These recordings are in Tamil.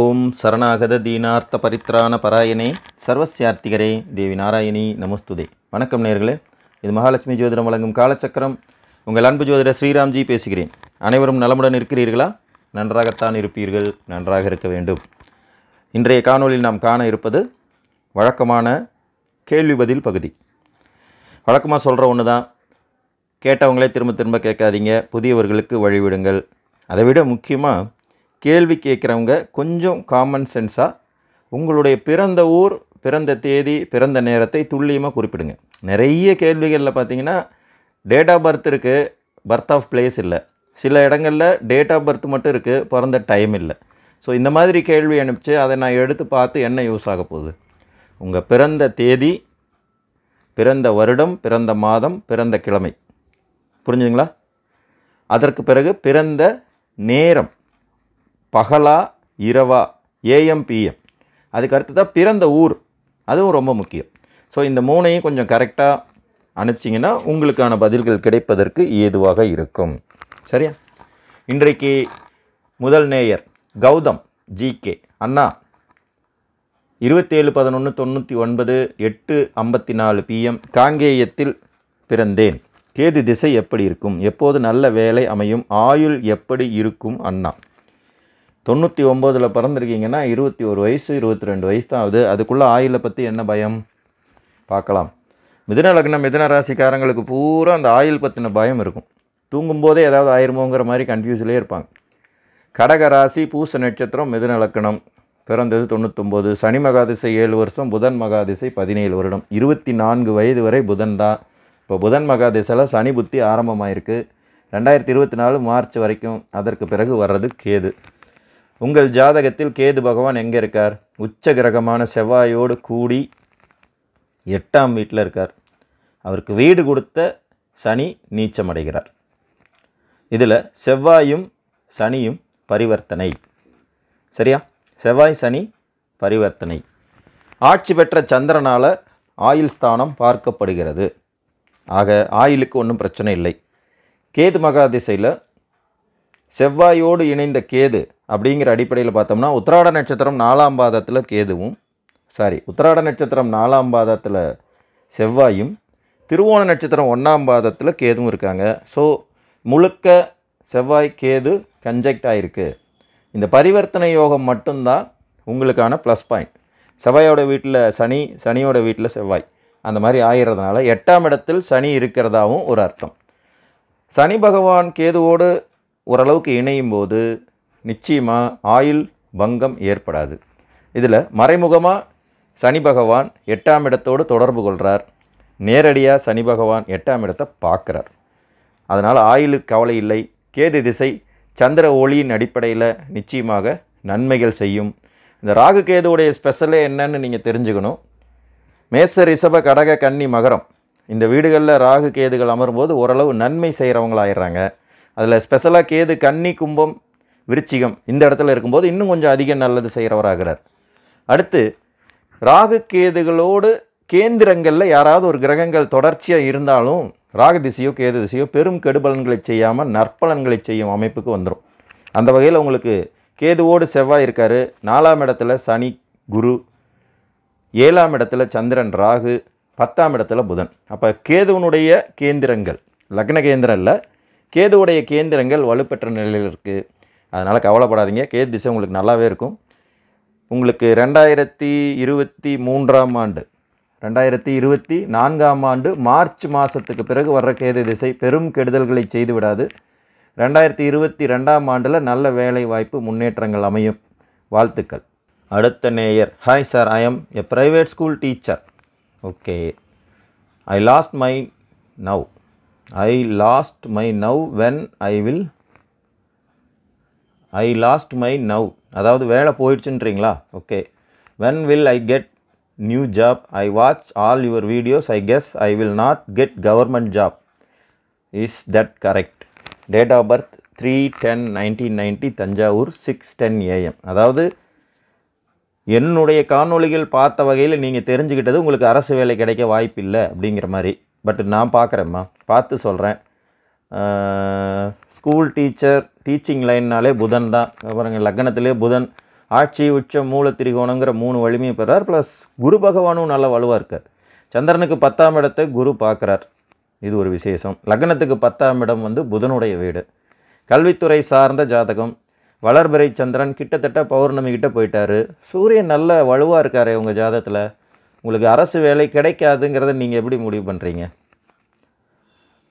ஓம் சரணாகத தீனார்த்த பரித்ரான பராயணே சர்வசியார்த்திகரே தேவி நாராயணி நமஸ்துதே வணக்கம் நேர்களே இது மகாலட்சுமி ஜோதிடம் வழங்கும் காலச்சக்கரம் உங்கள் அன்பு ஜோதிடர் ஸ்ரீராம்ஜி பேசுகிறேன் அனைவரும் நலமுடன் இருக்கிறீர்களா நன்றாகத்தான் இருப்பீர்கள் நன்றாக இருக்க வேண்டும் இன்றைய காணொலியில் நாம் காண இருப்பது வழக்கமான கேள்வி பதில் பகுதி வழக்கமாக சொல்கிற ஒன்று தான் கேட்டவங்களே திரும்ப திரும்ப கேட்காதீங்க புதியவர்களுக்கு வழிவிடுங்கள் அதை விட முக்கியமாக கேள்வி கேட்குறவங்க கொஞ்சம் காமன் சென்ஸாக உங்களுடைய பிறந்த ஊர் பிறந்த தேதி பிறந்த நேரத்தை துல்லியமாக குறிப்பிடுங்க நிறைய கேள்விகளில் பார்த்தீங்கன்னா டேட் ஆஃப் பர்த் இருக்குது பர்த் ஆஃப் பிளேஸ் இல்லை சில இடங்களில் டேட் ஆஃப் பர்த் மட்டும் இருக்குது பிறந்த டைம் இல்லை ஸோ இந்த மாதிரி கேள்வி அனுப்பிச்சு அதை நான் எடுத்து பார்த்து என்ன யூஸ் ஆக போகுது உங்கள் பிறந்த தேதி பிறந்த வருடம் பிறந்த மாதம் பிறந்த கிழமை புரிஞ்சுங்களா அதற்கு பிறகு பிறந்த நேரம் பகலா இரவா ஏஎம் பிஎம் அதுக்கு அடுத்ததாக பிறந்த ஊர் அதுவும் ரொம்ப முக்கியம் ஸோ இந்த மூணையும் கொஞ்சம் கரெக்டாக அனுப்பிச்சிங்கன்னா உங்களுக்கான பதில்கள் கிடைப்பதற்கு ஏதுவாக இருக்கும் சரியா இன்றைக்கு முதல் நேயர் கௌதம் ஜிகே அண்ணா இருபத்தேழு பதினொன்று தொண்ணூற்றி ஒன்பது எட்டு ஐம்பத்தி நாலு பிஎம் காங்கேயத்தில் பிறந்தேன் கேது திசை எப்படி இருக்கும் எப்போது நல்ல வேலை அமையும் ஆயுள் எப்படி இருக்கும் அண்ணா தொண்ணூற்றி ஒம்போதில் பிறந்திருக்கீங்கன்னா இருபத்தி ஒரு வயசு இருபத்தி ரெண்டு வயசு தான் ஆகுது அதுக்குள்ளே ஆயுளை பற்றி என்ன பயம் பார்க்கலாம் மிதன லக்னம் மிதன ராசிக்காரங்களுக்கு பூரா அந்த ஆயுள் பற்றின பயம் இருக்கும் தூங்கும்போதே ஏதாவது ஆயிருமோங்கிற மாதிரி கன்ஃபியூஸ்லேயே இருப்பாங்க கடக ராசி பூச நட்சத்திரம் மிதன லக்கணம் பிறந்தது தொண்ணூத்தொம்போது சனி மகாதிசை ஏழு வருஷம் புதன் மகாதிசை பதினேழு வருடம் இருபத்தி நான்கு வயது வரை புதன் தான் இப்போ புதன் மகாதிசையில் சனி புத்தி ஆரம்பமாயிருக்கு ரெண்டாயிரத்தி இருபத்தி நாலு மார்ச் வரைக்கும் அதற்கு பிறகு வர்றது கேது உங்கள் ஜாதகத்தில் கேது பகவான் எங்கே இருக்கார் உச்ச கிரகமான செவ்வாயோடு கூடி எட்டாம் வீட்டில் இருக்கார் அவருக்கு வீடு கொடுத்த சனி நீச்சமடைகிறார் இதில் செவ்வாயும் சனியும் பரிவர்த்தனை சரியா செவ்வாய் சனி பரிவர்த்தனை ஆட்சி பெற்ற சந்திரனால் ஆயில் ஸ்தானம் பார்க்கப்படுகிறது ஆக ஆயிலுக்கு ஒன்றும் பிரச்சனை இல்லை கேது மகா திசையில் செவ்வாயோடு இணைந்த கேது அப்படிங்கிற அடிப்படையில் பார்த்தோம்னா உத்திராட நட்சத்திரம் நாலாம் பாதத்தில் கேதுவும் சாரி உத்திராட நட்சத்திரம் நாலாம் பாதத்தில் செவ்வாயும் திருவோண நட்சத்திரம் ஒன்றாம் பாதத்தில் கேதுவும் இருக்காங்க ஸோ முழுக்க செவ்வாய் கேது கன்ஜெக்ட் ஆகிருக்கு இந்த பரிவர்த்தனை யோகம் மட்டும்தான் உங்களுக்கான ப்ளஸ் பாயிண்ட் செவ்வாயோட வீட்டில் சனி சனியோட வீட்டில் செவ்வாய் அந்த மாதிரி ஆயிடுறதுனால எட்டாம் இடத்தில் சனி இருக்கிறதாகவும் ஒரு அர்த்தம் சனி பகவான் கேதுவோடு ஓரளவுக்கு இணையும் போது நிச்சயமாக ஆயுள் பங்கம் ஏற்படாது இதில் மறைமுகமாக சனி பகவான் எட்டாம் இடத்தோடு தொடர்பு கொள்கிறார் நேரடியாக சனி பகவான் எட்டாம் இடத்தை பார்க்குறார் அதனால் ஆயுளுக்கு கவலை இல்லை கேது திசை சந்திர ஒளியின் அடிப்படையில் நிச்சயமாக நன்மைகள் செய்யும் இந்த ராகு கேதுவுடைய ஸ்பெஷலே என்னன்னு நீங்கள் தெரிஞ்சுக்கணும் மேச ரிஷப கடக கன்னி மகரம் இந்த வீடுகளில் ராகு கேதுகள் அமரும்போது ஓரளவு நன்மை செய்கிறவங்களாயிடுறாங்க அதில் ஸ்பெஷலாக கேது கன்னி கும்பம் விருச்சிகம் இந்த இடத்துல இருக்கும்போது இன்னும் கொஞ்சம் அதிகம் நல்லது செய்கிறவராகிறார் அடுத்து ராகு கேதுகளோடு கேந்திரங்களில் யாராவது ஒரு கிரகங்கள் தொடர்ச்சியாக இருந்தாலும் ராக திசையோ கேது திசையோ பெரும் கெடுபலன்களை செய்யாமல் நற்பலன்களை செய்யும் அமைப்புக்கு வந்துடும் அந்த வகையில் உங்களுக்கு கேதுவோடு செவ்வாய் இருக்கார் நாலாம் இடத்துல சனி குரு ஏழாம் இடத்துல சந்திரன் ராகு பத்தாம் இடத்துல புதன் அப்போ கேதுவனுடைய கேந்திரங்கள் லக்ன கேந்திரம் இல்லை கேதுவுடைய கேந்திரங்கள் வலுப்பெற்ற நிலையில் இருக்குது அதனால் கவலைப்படாதீங்க கேது திசை உங்களுக்கு நல்லாவே இருக்கும் உங்களுக்கு ரெண்டாயிரத்தி இருபத்தி மூன்றாம் ஆண்டு ரெண்டாயிரத்தி இருபத்தி நான்காம் ஆண்டு மார்ச் மாதத்துக்கு பிறகு வர்ற கேது திசை பெரும் கெடுதல்களை செய்துவிடாது ரெண்டாயிரத்தி இருபத்தி ரெண்டாம் ஆண்டில் நல்ல வேலை வாய்ப்பு முன்னேற்றங்கள் அமையும் வாழ்த்துக்கள் அடுத்த நேயர் hi sir I am a private school teacher okay I lost my now I lost my now when I will I lost my now அதாவது வேலை போயிடுச்சுன்றீங்களா okay when will I get new job. I watch all your videos. I guess I will not get government job. Is that correct? Date of birth three ten nineteen ninety Thanjavur six ten AM அதாவது என்னுடைய காணொலிகள் பார்த்த வகையில் நீங்கள் தெரிஞ்சுக்கிட்டது உங்களுக்கு அரசு வேலை கிடைக்க வாய்ப்பு இல்லை அப்படிங்கிற மாதிரி பட் நான் பார்க்குறேம்மா பார்த்து சொல்கிறேன் ஸ்கூல் டீச்சர் டீச்சிங் லைன்னாலே புதன் தான் பாருங்கள் லக்னத்திலே புதன் ஆட்சி உச்சம் மூல திரிகோணங்கிற மூணு வலிமையை பெறார் ப்ளஸ் குரு பகவானும் நல்லா வலுவாக இருக்கார் சந்திரனுக்கு பத்தாம் இடத்தை குரு பார்க்குறார் இது ஒரு விசேஷம் லக்னத்துக்கு பத்தாம் இடம் வந்து புதனுடைய வீடு கல்வித்துறை சார்ந்த ஜாதகம் வளர்பிறை சந்திரன் கிட்டத்தட்ட பௌர்ணமி கிட்டே போயிட்டார் சூரியன் நல்ல வலுவாக இருக்கார் உங்கள் ஜாதகத்தில் உங்களுக்கு அரசு வேலை கிடைக்காதுங்கிறத நீங்கள் எப்படி முடிவு பண்ணுறீங்க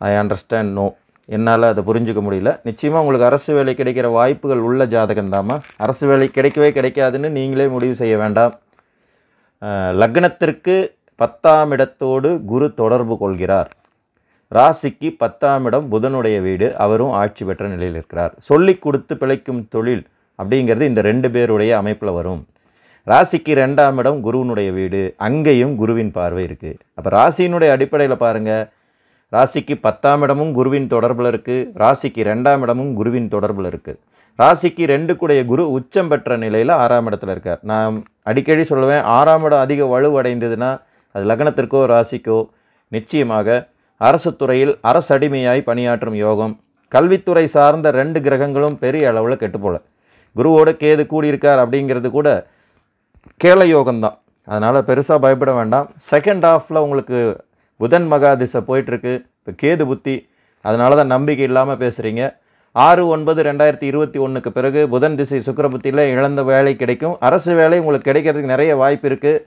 ஐ அண்டர்ஸ்டாண்ட் நோ என்னால் அதை புரிஞ்சிக்க முடியல நிச்சயமாக உங்களுக்கு அரசு வேலை கிடைக்கிற வாய்ப்புகள் உள்ள ஜாதகம் தாமா அரசு வேலை கிடைக்கவே கிடைக்காதுன்னு நீங்களே முடிவு செய்ய வேண்டாம் லக்னத்திற்கு பத்தாம் இடத்தோடு குரு தொடர்பு கொள்கிறார் ராசிக்கு பத்தாம் இடம் புதனுடைய வீடு அவரும் ஆட்சி பெற்ற நிலையில் இருக்கிறார் சொல்லி கொடுத்து பிழைக்கும் தொழில் அப்படிங்கிறது இந்த ரெண்டு பேருடைய அமைப்பில் வரும் ராசிக்கு ரெண்டாம் இடம் குருவனுடைய வீடு அங்கேயும் குருவின் பார்வை இருக்குது அப்போ ராசியினுடைய அடிப்படையில் பாருங்கள் ராசிக்கு பத்தாம் இடமும் குருவின் தொடர்பில் இருக்குது ராசிக்கு ரெண்டாம் இடமும் குருவின் தொடர்பில் இருக்குது ராசிக்கு ரெண்டுக்குடைய குரு உச்சம் பெற்ற நிலையில் ஆறாம் இடத்துல இருக்கார் நான் அடிக்கடி சொல்லுவேன் ஆறாம் இடம் அதிக வலுவடைந்ததுன்னா அது லக்னத்திற்கோ ராசிக்கோ நிச்சயமாக அரசு துறையில் அரசடிமையாய் பணியாற்றும் யோகம் கல்வித்துறை சார்ந்த ரெண்டு கிரகங்களும் பெரிய அளவில் கெட்டுப்போல குருவோட கேது கூடியிருக்கார் அப்படிங்கிறது கூட கேள யோகம்தான் அதனால் பெருசாக பயப்பட வேண்டாம் செகண்ட் ஹாஃபில் உங்களுக்கு புதன் மகா திசை போயிட்டுருக்கு இப்போ கேது புத்தி அதனால தான் நம்பிக்கை இல்லாமல் பேசுகிறீங்க ஆறு ஒன்பது ரெண்டாயிரத்தி இருபத்தி ஒன்றுக்கு பிறகு புதன் திசை புத்தியில் இழந்த வேலை கிடைக்கும் அரசு வேலை உங்களுக்கு கிடைக்கிறதுக்கு நிறைய வாய்ப்பு இருக்குது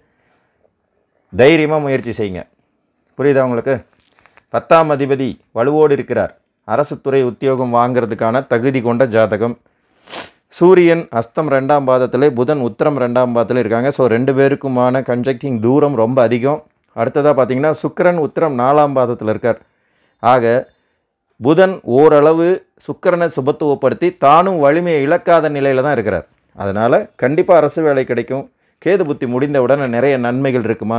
தைரியமாக முயற்சி செய்யுங்க புரியுதா உங்களுக்கு பத்தாம் அதிபதி வலுவோடு இருக்கிறார் அரசு துறை உத்தியோகம் வாங்கிறதுக்கான தகுதி கொண்ட ஜாதகம் சூரியன் அஸ்தம் ரெண்டாம் பாதத்தில் புதன் உத்தரம் ரெண்டாம் பாதத்தில் இருக்காங்க ஸோ ரெண்டு பேருக்குமான கன்ஜெக்டிங் தூரம் ரொம்ப அதிகம் அடுத்ததாக பார்த்திங்கன்னா சுக்கரன் உத்திரம் நாலாம் பாதத்தில் இருக்கார் ஆக புதன் ஓரளவு சுக்கரனை சுபத்துவப்படுத்தி தானும் வலிமையை இழக்காத நிலையில் தான் இருக்கிறார் அதனால் கண்டிப்பாக அரசு வேலை கிடைக்கும் கேது புத்தி முடிந்தவுடன் நிறைய நன்மைகள் இருக்குமா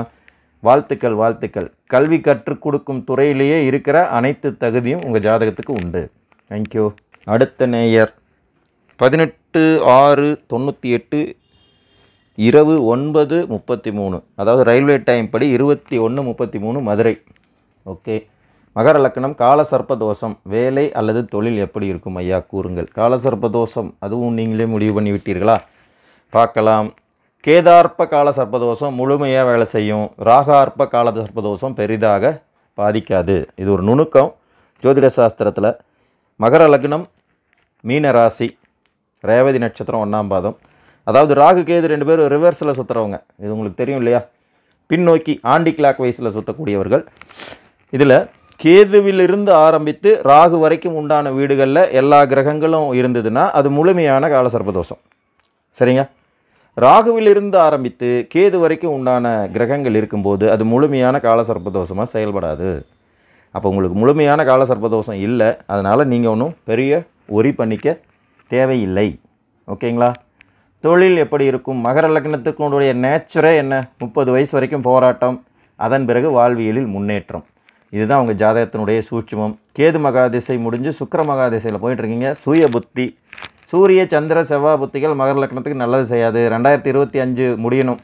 வாழ்த்துக்கள் வாழ்த்துக்கள் கல்வி கற்றுக் கொடுக்கும் துறையிலேயே இருக்கிற அனைத்து தகுதியும் உங்கள் ஜாதகத்துக்கு உண்டு தேங்க்யூ அடுத்த நேயர் பதினெட்டு ஆறு தொண்ணூற்றி எட்டு இரவு ஒன்பது முப்பத்தி மூணு அதாவது ரயில்வே டைம் படி இருபத்தி ஒன்று முப்பத்தி மூணு மதுரை ஓகே மகர லக்கணம் காலசர்ப்ப தோஷம் வேலை அல்லது தொழில் எப்படி இருக்கும் ஐயா கூறுங்கள் காலசர்ப்ப தோஷம் அதுவும் நீங்களே முடிவு பண்ணி விட்டீர்களா பார்க்கலாம் கேதார்ப்ப கால சர்ப்பதோஷம் முழுமையாக வேலை செய்யும் ராகார்ப்ப கால சர்ப்பதோஷம் பெரிதாக பாதிக்காது இது ஒரு நுணுக்கம் ஜோதிட சாஸ்திரத்தில் மகர லக்னம் மீன ராசி ரேவதி நட்சத்திரம் ஒன்றாம் பாதம் அதாவது ராகு கேது ரெண்டு பேரும் ரிவர்ஸில் சுற்றுறவங்க இது உங்களுக்கு தெரியும் இல்லையா பின்னோக்கி ஆண்டி கிளாக் வைஸில் சுற்றக்கூடியவர்கள் இதில் கேதுவிலிருந்து ஆரம்பித்து ராகு வரைக்கும் உண்டான வீடுகளில் எல்லா கிரகங்களும் இருந்ததுன்னா அது முழுமையான கால சர்பதோஷம் சரிங்க ராகுவிலிருந்து ஆரம்பித்து கேது வரைக்கும் உண்டான கிரகங்கள் இருக்கும்போது அது முழுமையான கால சர்பதோஷமாக செயல்படாது அப்போ உங்களுக்கு முழுமையான கால சர்பதோஷம் இல்லை அதனால் நீங்கள் ஒன்றும் பெரிய ஒரி பண்ணிக்க தேவையில்லை ஓகேங்களா தொழில் எப்படி இருக்கும் மகர லக்னத்துக்குடைய நேச்சரே என்ன முப்பது வயசு வரைக்கும் போராட்டம் அதன் பிறகு வாழ்வியலில் முன்னேற்றம் இதுதான் உங்கள் ஜாதகத்தினுடைய சூட்சமம் கேது மகாதிசை முடிஞ்சு சுக்கர மகாதிசையில் போயிட்டுருக்கீங்க சூய புத்தி சூரிய சந்திர செவ்வாய் புத்திகள் மகர லக்னத்துக்கு நல்லது செய்யாது ரெண்டாயிரத்தி இருபத்தி அஞ்சு முடியணும்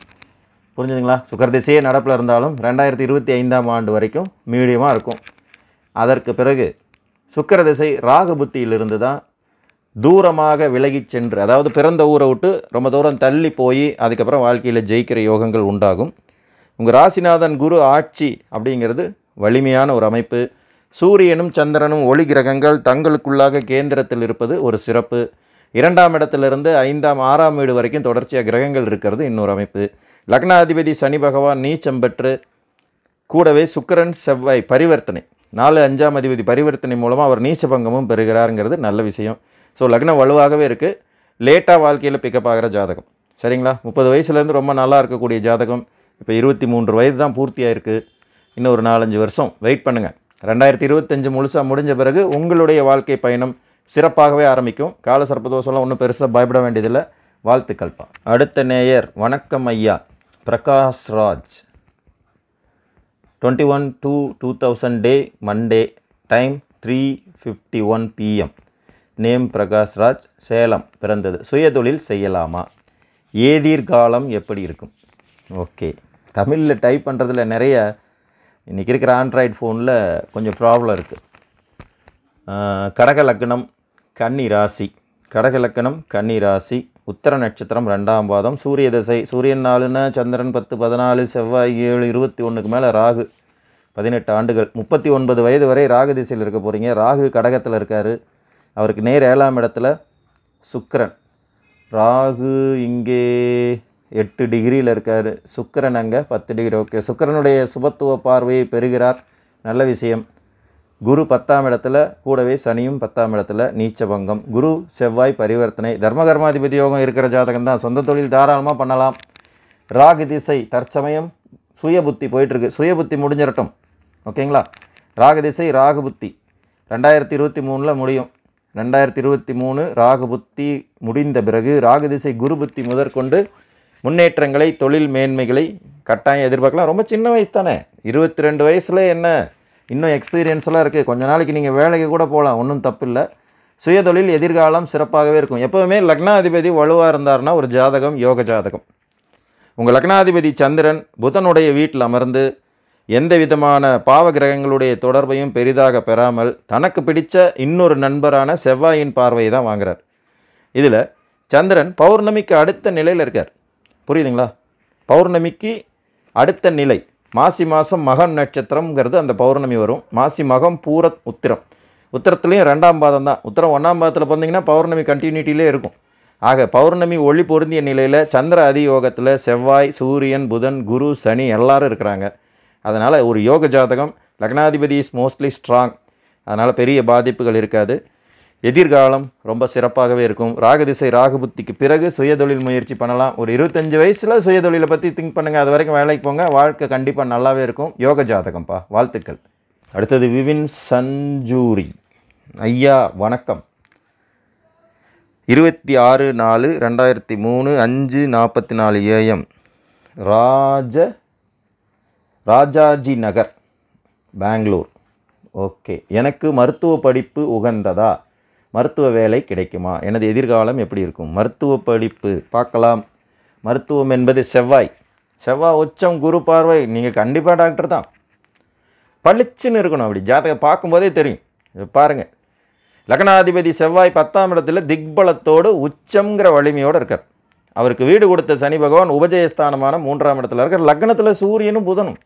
புரிஞ்சுதுங்களா சுக்கர திசையே நடப்பில் இருந்தாலும் ரெண்டாயிரத்தி இருபத்தி ஐந்தாம் ஆண்டு வரைக்கும் மீடியமாக இருக்கும் அதற்கு பிறகு சுக்கர திசை ராகு புத்தியிலிருந்து தான் தூரமாக விலகிச் சென்று அதாவது பிறந்த ஊரை விட்டு ரொம்ப தூரம் தள்ளி போய் அதுக்கப்புறம் வாழ்க்கையில் ஜெயிக்கிற யோகங்கள் உண்டாகும் உங்கள் ராசிநாதன் குரு ஆட்சி அப்படிங்கிறது வலிமையான ஒரு அமைப்பு சூரியனும் சந்திரனும் ஒளி கிரகங்கள் தங்களுக்குள்ளாக கேந்திரத்தில் இருப்பது ஒரு சிறப்பு இரண்டாம் இடத்திலிருந்து ஐந்தாம் ஆறாம் வீடு வரைக்கும் தொடர்ச்சியாக கிரகங்கள் இருக்கிறது இன்னொரு அமைப்பு லக்னாதிபதி சனி பகவான் நீச்சம் பெற்று கூடவே சுக்கரன் செவ்வாய் பரிவர்த்தனை நாலு அஞ்சாம் அதிபதி பரிவர்த்தனை மூலமாக அவர் பங்கமும் பெறுகிறாருங்கிறது நல்ல விஷயம் ஸோ லக்னம் வலுவாகவே இருக்குது லேட்டாக வாழ்க்கையில் பிக்கப் ஆகிற ஜாதகம் சரிங்களா முப்பது வயசுலேருந்து ரொம்ப நல்லா இருக்கக்கூடிய ஜாதகம் இப்போ இருபத்தி மூன்று வயது தான் பூர்த்தியாக இருக்குது இன்னும் ஒரு நாலஞ்சு வருஷம் வெயிட் பண்ணுங்கள் ரெண்டாயிரத்தி இருபத்தஞ்சு முழுசாக முடிஞ்ச பிறகு உங்களுடைய வாழ்க்கை பயணம் சிறப்பாகவே ஆரம்பிக்கும் கால சர்ப்பதோஷம்லாம் ஒன்றும் பெருசாக பயப்பட வேண்டியதில்லை வாழ்த்துக்கள்பா அடுத்த நேயர் வணக்கம் ஐயா Prakash Raj twenty one two two thousand day Monday time three fifty one PM name Prakashraj Salem பிறந்தது சுயதொழில் செய்யலாமா ஏதீர்காலம் எப்படி இருக்கும் ஓகே தமிழில் டைப் பண்ணுறதுல நிறைய இன்றைக்கி இருக்கிற ஆண்ட்ராய்டு ஃபோனில் கொஞ்சம் ப்ராப்ளம் இருக்குது கடக லக்னம் கன்னி ராசி கடக லக்னம் கன்னி ராசி உத்தர நட்சத்திரம் ரெண்டாம் பாதம் சூரிய தசை சூரியன் நாலுன்னா சந்திரன் பத்து பதினாலு செவ்வாய் ஏழு இருபத்தி ஒன்றுக்கு மேலே ராகு பதினெட்டு ஆண்டுகள் முப்பத்தி ஒன்பது வயது வரை ராகு திசையில் இருக்க போகிறீங்க ராகு கடகத்தில் இருக்கார் அவருக்கு நேர் ஏழாம் இடத்துல சுக்கரன் ராகு இங்கே எட்டு டிகிரியில் இருக்கார் சுக்கரன் அங்கே பத்து டிகிரி ஓகே சுக்கரனுடைய சுபத்துவ பார்வையை பெறுகிறார் நல்ல விஷயம் குரு பத்தாம் இடத்துல கூடவே சனியும் பத்தாம் இடத்துல நீச்சபங்கம் குரு செவ்வாய் பரிவர்த்தனை தர்மகர்மாதிபதி யோகம் இருக்கிற ஜாதகம் தான் சொந்த தொழில் தாராளமாக பண்ணலாம் ராகு திசை தற்சமயம் சுய புத்தி போயிட்டுருக்கு சுய புத்தி முடிஞ்சிடட்டும் ஓகேங்களா ராகு திசை ராகு புத்தி ரெண்டாயிரத்தி இருபத்தி மூணில் முடியும் ரெண்டாயிரத்தி இருபத்தி மூணு ராகு புத்தி முடிந்த பிறகு ராகு திசை குரு புத்தி முதற்கொண்டு முன்னேற்றங்களை தொழில் மேன்மைகளை கட்டாயம் எதிர்பார்க்கலாம் ரொம்ப சின்ன வயசு தானே இருபத்தி ரெண்டு வயசில் என்ன இன்னும் எக்ஸ்பீரியன்ஸ்லாம் இருக்குது கொஞ்ச நாளைக்கு நீங்கள் வேலைக்கு கூட போகலாம் ஒன்றும் தப்பில்லை சுயதொழில் எதிர்காலம் சிறப்பாகவே இருக்கும் எப்போவுமே லக்னாதிபதி வலுவாக இருந்தார்னா ஒரு ஜாதகம் யோக ஜாதகம் உங்கள் லக்னாதிபதி சந்திரன் புதனுடைய வீட்டில் அமர்ந்து எந்த விதமான பாவ கிரகங்களுடைய தொடர்பையும் பெரிதாக பெறாமல் தனக்கு பிடித்த இன்னொரு நண்பரான செவ்வாயின் பார்வையை தான் வாங்குறார் இதில் சந்திரன் பௌர்ணமிக்கு அடுத்த நிலையில் இருக்கார் புரியுதுங்களா பௌர்ணமிக்கு அடுத்த நிலை மாசி மாதம் மகம் நட்சத்திரம்ங்கிறது அந்த பௌர்ணமி வரும் மாசி மகம் பூர உத்திரம் உத்திரத்துலேயும் ரெண்டாம் பாதம் தான் உத்திரம் ஒன்றாம் பாதத்தில் பார்த்தீங்கன்னா பௌர்ணமி கண்டினியூட்டிலே இருக்கும் ஆக பௌர்ணமி ஒளி பொருந்திய நிலையில் சந்திர அதியோகத்தில் செவ்வாய் சூரியன் புதன் குரு சனி எல்லாரும் இருக்கிறாங்க அதனால் ஒரு யோக ஜாதகம் லக்னாதிபதி இஸ் மோஸ்ட்லி ஸ்ட்ராங் அதனால் பெரிய பாதிப்புகள் இருக்காது எதிர்காலம் ரொம்ப சிறப்பாகவே இருக்கும் ராகதிசை ராகுபுத்திக்கு பிறகு சுயதொழில் முயற்சி பண்ணலாம் ஒரு இருபத்தஞ்சி வயசில் சுயதொழிலை பற்றி திங்க் பண்ணுங்கள் அது வரைக்கும் வேலைக்கு போங்க வாழ்க்கை கண்டிப்பாக நல்லாவே இருக்கும் யோக ஜாதகம்ப்பா வாழ்த்துக்கள் அடுத்தது விவின் சஞ்சூரி ஐயா வணக்கம் இருபத்தி ஆறு நாலு ரெண்டாயிரத்தி மூணு அஞ்சு நாற்பத்தி நாலு ஏஎம் ராஜ ராஜாஜி நகர் பெங்களூர் ஓகே எனக்கு மருத்துவ படிப்பு உகந்ததா மருத்துவ வேலை கிடைக்குமா எனது எதிர்காலம் எப்படி இருக்கும் மருத்துவ படிப்பு பார்க்கலாம் மருத்துவம் என்பது செவ்வாய் செவ்வாய் உச்சம் குரு பார்வை நீங்கள் கண்டிப்பாக டாக்டர் தான் பளிச்சுன்னு இருக்கணும் அப்படி ஜாதகம் பார்க்கும்போதே தெரியும் பாருங்கள் லக்னாதிபதி செவ்வாய் பத்தாம் இடத்துல திக்பலத்தோடு உச்சங்கிற வலிமையோடு இருக்கார் அவருக்கு வீடு கொடுத்த சனி பகவான் உபஜயஸ்தானமான மூன்றாம் இடத்துல இருக்கார் லக்னத்தில் சூரியனும் புதனும்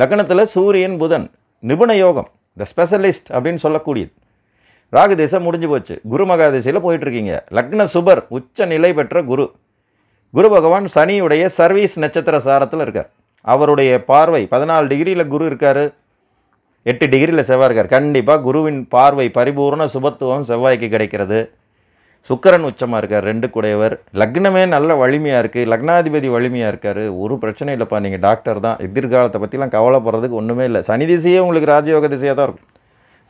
லக்னத்தில் சூரியன் புதன் நிபுண யோகம் த ஸ்பெஷலிஸ்ட் அப்படின்னு சொல்லக்கூடியது ராகு திசை முடிஞ்சு போச்சு குரு மகா போயிட்டுருக்கீங்க லக்ன சுபர் உச்ச நிலை பெற்ற குரு குரு பகவான் சனியுடைய சர்வீஸ் நட்சத்திர சாரத்தில் இருக்கார் அவருடைய பார்வை பதினாலு டிகிரியில் குரு இருக்கார் எட்டு டிகிரியில் செவ்வாய் இருக்கார் கண்டிப்பாக குருவின் பார்வை பரிபூர்ண சுபத்துவம் செவ்வாய்க்கு கிடைக்கிறது சுக்கரன் உச்சமாக இருக்கார் ரெண்டு கூடையவர் லக்னமே நல்ல வலிமையாக இருக்குது லக்னாதிபதி வலிமையாக இருக்கார் ஒரு பிரச்சனை இல்லைப்பா நீங்கள் டாக்டர் தான் எதிர்காலத்தை பற்றிலாம் கவலைப்படுறதுக்கு ஒன்றுமே இல்லை சனி திசையே உங்களுக்கு ராஜயோக திசையாக தான் இருக்கும்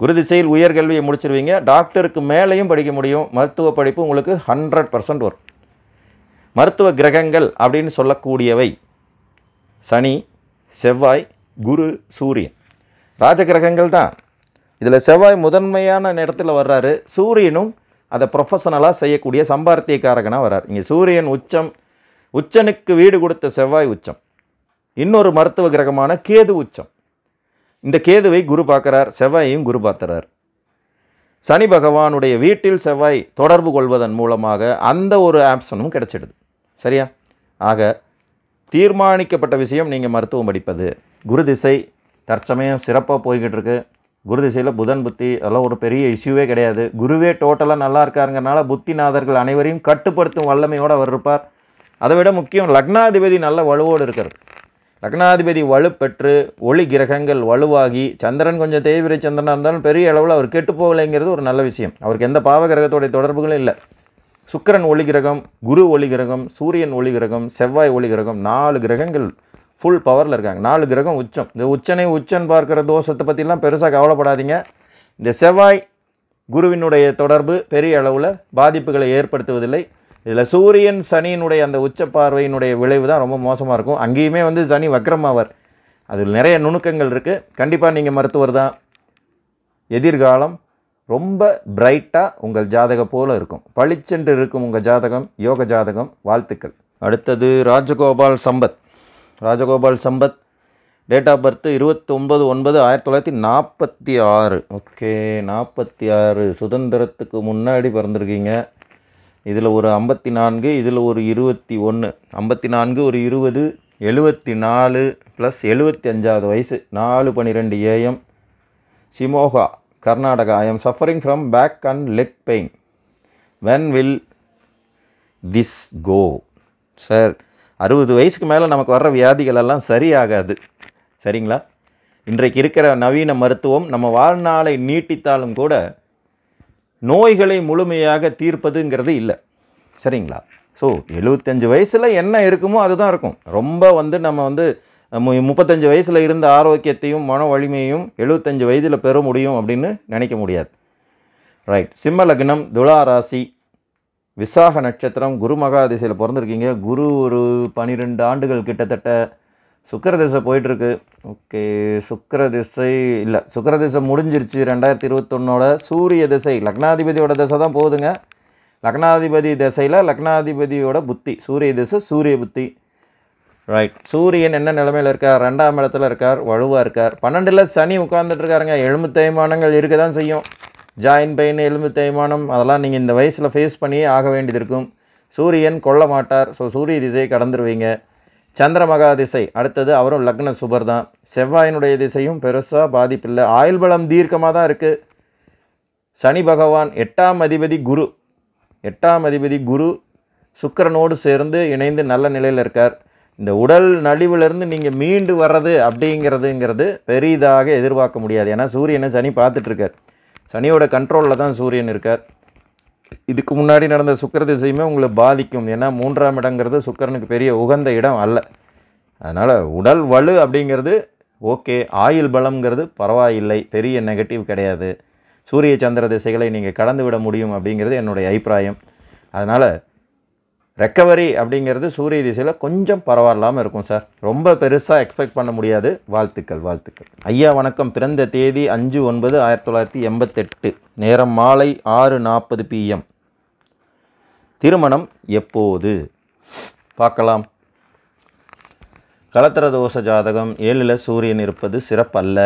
குரு திசையில் உயர்கல்வியை முடிச்சிருவீங்க டாக்டருக்கு மேலேயும் படிக்க முடியும் மருத்துவ படிப்பு உங்களுக்கு ஹண்ட்ரட் பர்சன்ட் வரும் மருத்துவ கிரகங்கள் அப்படின்னு சொல்லக்கூடியவை சனி செவ்வாய் குரு சூரியன் ராஜகிரகங்கள் தான் இதில் செவ்வாய் முதன்மையான நேரத்தில் வர்றாரு சூரியனும் அதை ப்ரொஃபஷனலாக செய்யக்கூடிய சம்பாரத்தியக்காரகனாக வரார் இங்கே சூரியன் உச்சம் உச்சனுக்கு வீடு கொடுத்த செவ்வாய் உச்சம் இன்னொரு மருத்துவ கிரகமான கேது உச்சம் இந்த கேதுவை குரு பார்க்குறார் செவ்வாயையும் குரு பார்த்துறார் சனி பகவானுடைய வீட்டில் செவ்வாய் தொடர்பு கொள்வதன் மூலமாக அந்த ஒரு ஆப்ஷனும் கிடைச்சிடுது சரியா ஆக தீர்மானிக்கப்பட்ட விஷயம் நீங்கள் மருத்துவம் படிப்பது குரு திசை தற்சமயம் சிறப்பாக போய்கிட்டு இருக்குது குரு திசையில் புதன் புத்தி அதெல்லாம் ஒரு பெரிய இஷ்யூவே கிடையாது குருவே டோட்டலாக நல்லா இருக்காருங்கிறனால புத்திநாதர்கள் அனைவரையும் கட்டுப்படுத்தும் வல்லமையோடு அவர் இருப்பார் அதை விட முக்கியம் லக்னாதிபதி நல்ல வலுவோடு இருக்கார் லக்னாதிபதி வலுப்பெற்று ஒளி கிரகங்கள் வலுவாகி சந்திரன் கொஞ்சம் தேய்விரை சந்திரனாக இருந்தாலும் பெரிய அளவில் அவர் கெட்டு போகலைங்கிறது ஒரு நல்ல விஷயம் அவருக்கு எந்த பாவ கிரகத்தோடைய தொடர்புகளும் இல்லை சுக்கரன் ஒளி கிரகம் குரு ஒளி கிரகம் சூரியன் ஒளி கிரகம் செவ்வாய் ஒளி கிரகம் நாலு கிரகங்கள் ஃபுல் பவரில் இருக்காங்க நாலு கிரகம் உச்சம் இந்த உச்சனை உச்சன் பார்க்குற தோஷத்தை பற்றிலாம் பெருசாக கவலைப்படாதீங்க இந்த செவ்வாய் குருவினுடைய தொடர்பு பெரிய அளவில் பாதிப்புகளை ஏற்படுத்துவதில்லை இதில் சூரியன் சனியினுடைய அந்த உச்ச பார்வையினுடைய விளைவு தான் ரொம்ப மோசமாக இருக்கும் அங்கேயுமே வந்து சனி வக்ரமாவார் அதில் நிறைய நுணுக்கங்கள் இருக்குது கண்டிப்பாக நீங்கள் மருத்துவர் தான் எதிர்காலம் ரொம்ப பிரைட்டாக உங்கள் ஜாதகம் போல் இருக்கும் பளிச்சென்று இருக்கும் உங்கள் ஜாதகம் யோக ஜாதகம் வாழ்த்துக்கள் அடுத்தது Rajagopal Sampath Rajagopal Sampath date of birth இருபத்தொம்பது ஒன்பது ஆயிரத்தி தொள்ளாயிரத்தி நாற்பத்தி ஆறு ஓகே நாற்பத்தி ஆறு சுதந்திரத்துக்கு முன்னாடி பிறந்திருக்கீங்க இதில் ஒரு ஐம்பத்தி நான்கு இதில் ஒரு இருபத்தி ஒன்று ஐம்பத்தி நான்கு ஒரு இருபது எழுபத்தி நாலு ப்ளஸ் எழுபத்தி அஞ்சாவது வயசு நாலு பன்னிரெண்டு AM Shimoga Karnataka I am suffering from back and leg pain when will this go sir அறுபது வயசுக்கு மேலே நமக்கு வர்ற வியாதிகளெல்லாம் சரியாகாது சரிங்களா இன்றைக்கு இருக்கிற நவீன மருத்துவம் நம்ம வாழ்நாளை நீட்டித்தாலும் கூட நோய்களை முழுமையாக தீர்ப்பதுங்கிறது இல்லை சரிங்களா ஸோ எழுபத்தஞ்சு வயசில் என்ன இருக்குமோ அதுதான் இருக்கும் ரொம்ப வந்து நம்ம வந்து முப்பத்தஞ்சு வயசில் இருந்த ஆரோக்கியத்தையும் மன வலிமையும் எழுபத்தஞ்சு வயதில் பெற முடியும் அப்படின்னு நினைக்க முடியாது ரைட் சிம்ம லக்னம் துளாராசி ராசி விசாக நட்சத்திரம் குரு மகாதிசையில் பிறந்திருக்கீங்க குரு ஒரு பனிரெண்டு ஆண்டுகள் கிட்டத்தட்ட சுக்கரதிசை திசை போயிட்டுருக்கு ஓகே சுக்கரதிசை திசை இல்லை சுக்கரதிசை முடிஞ்சிருச்சு ரெண்டாயிரத்தி இருபத்தொன்னோட சூரிய திசை லக்னாதிபதியோட திசை தான் போகுதுங்க லக்னாதிபதி திசையில் லக்னாதிபதியோட புத்தி சூரிய திசை சூரிய புத்தி ரைட் சூரியன் என்ன நிலமையில் இருக்கார் ரெண்டாம் இடத்துல இருக்கார் வலுவாக இருக்கார் பன்னெண்டில் சனி உட்கார்ந்துட்டு இருக்காருங்க எழுபத்தைமானங்கள் இருக்க தான் செய்யும் ஜாயின் பெயின் எலும்பு தேய்மானம் அதெல்லாம் நீங்கள் இந்த வயசில் ஃபேஸ் பண்ணியே ஆக வேண்டியது இருக்கும் சூரியன் கொல்ல மாட்டார் ஸோ சூரிய திசையை கடந்துருவீங்க சந்திரமகா திசை அடுத்தது அவரும் லக்ன சுபர் தான் செவ்வாயினுடைய திசையும் பெருசாக பாதிப்பில்லை ஆயுள் பலம் தீர்க்கமாக தான் இருக்குது சனி பகவான் எட்டாம் அதிபதி குரு எட்டாம் அதிபதி குரு சுக்கரனோடு சேர்ந்து இணைந்து நல்ல நிலையில் இருக்கார் இந்த உடல் நலிவுலேருந்து நீங்கள் மீண்டு வர்றது அப்படிங்கிறதுங்கிறது பெரிதாக எதிர்பார்க்க முடியாது ஏன்னா சூரியனை சனி பார்த்துட்ருக்கார் சனியோட கண்ட்ரோலில் தான் சூரியன் இருக்கார் இதுக்கு முன்னாடி நடந்த சுக்கர திசையுமே உங்களை பாதிக்கும் ஏன்னா மூன்றாம் இடங்கிறது சுக்கரனுக்கு பெரிய உகந்த இடம் அல்ல அதனால் உடல் வலு அப்படிங்கிறது ஓகே ஆயுள் பலம்ங்கிறது பரவாயில்லை பெரிய நெகட்டிவ் கிடையாது சூரிய சந்திர திசைகளை நீங்கள் கடந்து விட முடியும் அப்படிங்கிறது என்னுடைய அபிப்பிராயம் அதனால் ரெக்கவரி அப்படிங்கிறது சூரிய திசையில் கொஞ்சம் பரவாயில்லாமல் இருக்கும் சார் ரொம்ப பெருசாக எக்ஸ்பெக்ட் பண்ண முடியாது வாழ்த்துக்கள் வாழ்த்துக்கள் ஐயா வணக்கம் பிறந்த தேதி அஞ்சு ஒன்பது ஆயிரத்தி தொள்ளாயிரத்தி எண்பத்தெட்டு நேரம் மாலை ஆறு நாற்பது பிஎம் திருமணம் எப்போது பார்க்கலாம் கலத்திர தோஷ ஜாதகம் ஏழில் சூரியன் இருப்பது சிறப்பல்ல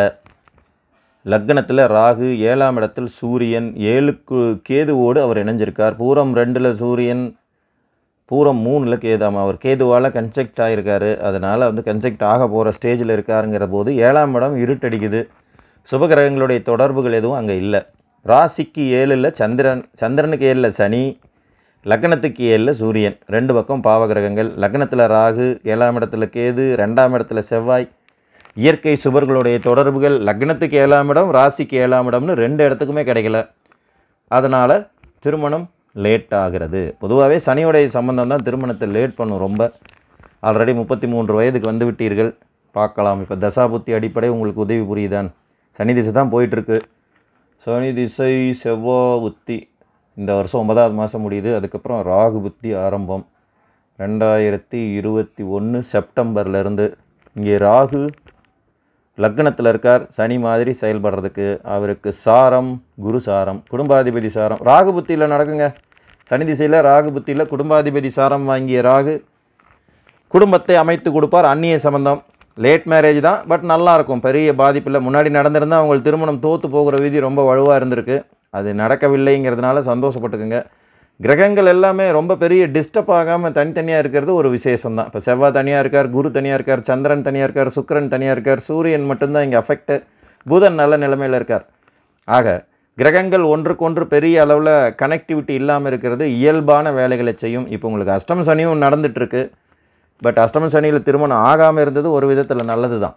லக்னத்தில் ராகு ஏழாம் இடத்தில் சூரியன் ஏழுக்கு கேதுவோடு அவர் இணைஞ்சிருக்கார் பூரம் ரெண்டில் சூரியன் பூரம் மூணில் கேதாமா அவர் கேதுவால் கன்செக்ட் ஆகியிருக்காரு அதனால் வந்து கன்செக்ட் ஆக போகிற ஸ்டேஜில் இருக்காருங்கிற போது ஏழாம் இடம் இருட்டடிக்குது சுபகிரகங்களுடைய தொடர்புகள் எதுவும் அங்கே இல்லை ராசிக்கு ஏழில் சந்திரன் சந்திரனுக்கு ஏழில் சனி லக்னத்துக்கு ஏழில் சூரியன் ரெண்டு பக்கம் பாவகிரகங்கள் லக்னத்தில் ராகு ஏழாம் இடத்துல கேது ரெண்டாம் இடத்துல செவ்வாய் இயற்கை சுவர்களுடைய தொடர்புகள் லக்னத்துக்கு ஏழாம் இடம் ராசிக்கு ஏழாம் இடம்னு ரெண்டு இடத்துக்குமே கிடைக்கல அதனால் திருமணம் லேட் ஆகிறது பொதுவாகவே சனியுடைய சம்பந்தம் தான் திருமணத்தை லேட் பண்ணும் ரொம்ப ஆல்ரெடி முப்பத்தி மூன்று வயதுக்கு வந்து விட்டீர்கள் பார்க்கலாம் இப்போ தசாபுத்தி அடிப்படை உங்களுக்கு உதவி புரியுதான் சனி திசை தான் போயிட்டுருக்கு சனி திசை செவ்வா புத்தி இந்த வருஷம் ஒன்பதாவது மாதம் முடியுது அதுக்கப்புறம் ராகு புத்தி ஆரம்பம் ரெண்டாயிரத்தி இருபத்தி ஒன்று செப்டம்பர்லேருந்து இங்கே ராகு லக்னத்தில் இருக்கார் சனி மாதிரி செயல்படுறதுக்கு அவருக்கு சாரம் குரு சாரம் குடும்பாதிபதி சாரம் ராகு புத்தியில் நடக்குங்க சனி திசையில் ராகு புத்தியில் குடும்பாதிபதி சாரம் வாங்கிய ராகு குடும்பத்தை அமைத்து கொடுப்பார் அந்நிய சம்பந்தம் லேட் மேரேஜ் தான் பட் நல்லாயிருக்கும் பெரிய பாதிப்பில் முன்னாடி நடந்திருந்தால் அவங்க திருமணம் தோற்று போகிற விதி ரொம்ப வலுவாக இருந்திருக்கு அது நடக்கவில்லைங்கிறதுனால சந்தோஷப்பட்டுக்குங்க கிரகங்கள் எல்லாமே ரொம்ப பெரிய டிஸ்டர்ப் ஆகாமல் தனித்தனியாக இருக்கிறது ஒரு விசேஷம் தான் இப்போ செவ்வாய் தனியாக இருக்கார் குரு தனியாக இருக்கார் சந்திரன் தனியாக இருக்கார் சுக்கரன் தனியாக இருக்கார் சூரியன் மட்டும்தான் இங்கே அஃபெக்ட் புதன் நல்ல நிலைமையில் இருக்கார் ஆக கிரகங்கள் ஒன்றுக்கொன்று பெரிய அளவில் கனெக்டிவிட்டி இல்லாமல் இருக்கிறது இயல்பான வேலைகளை செய்யும் இப்போ உங்களுக்கு அஷ்டம சனியும் நடந்துகிட்ருக்கு பட் அஷ்டம சனியில் திருமணம் ஆகாமல் இருந்தது ஒரு விதத்தில் நல்லது தான்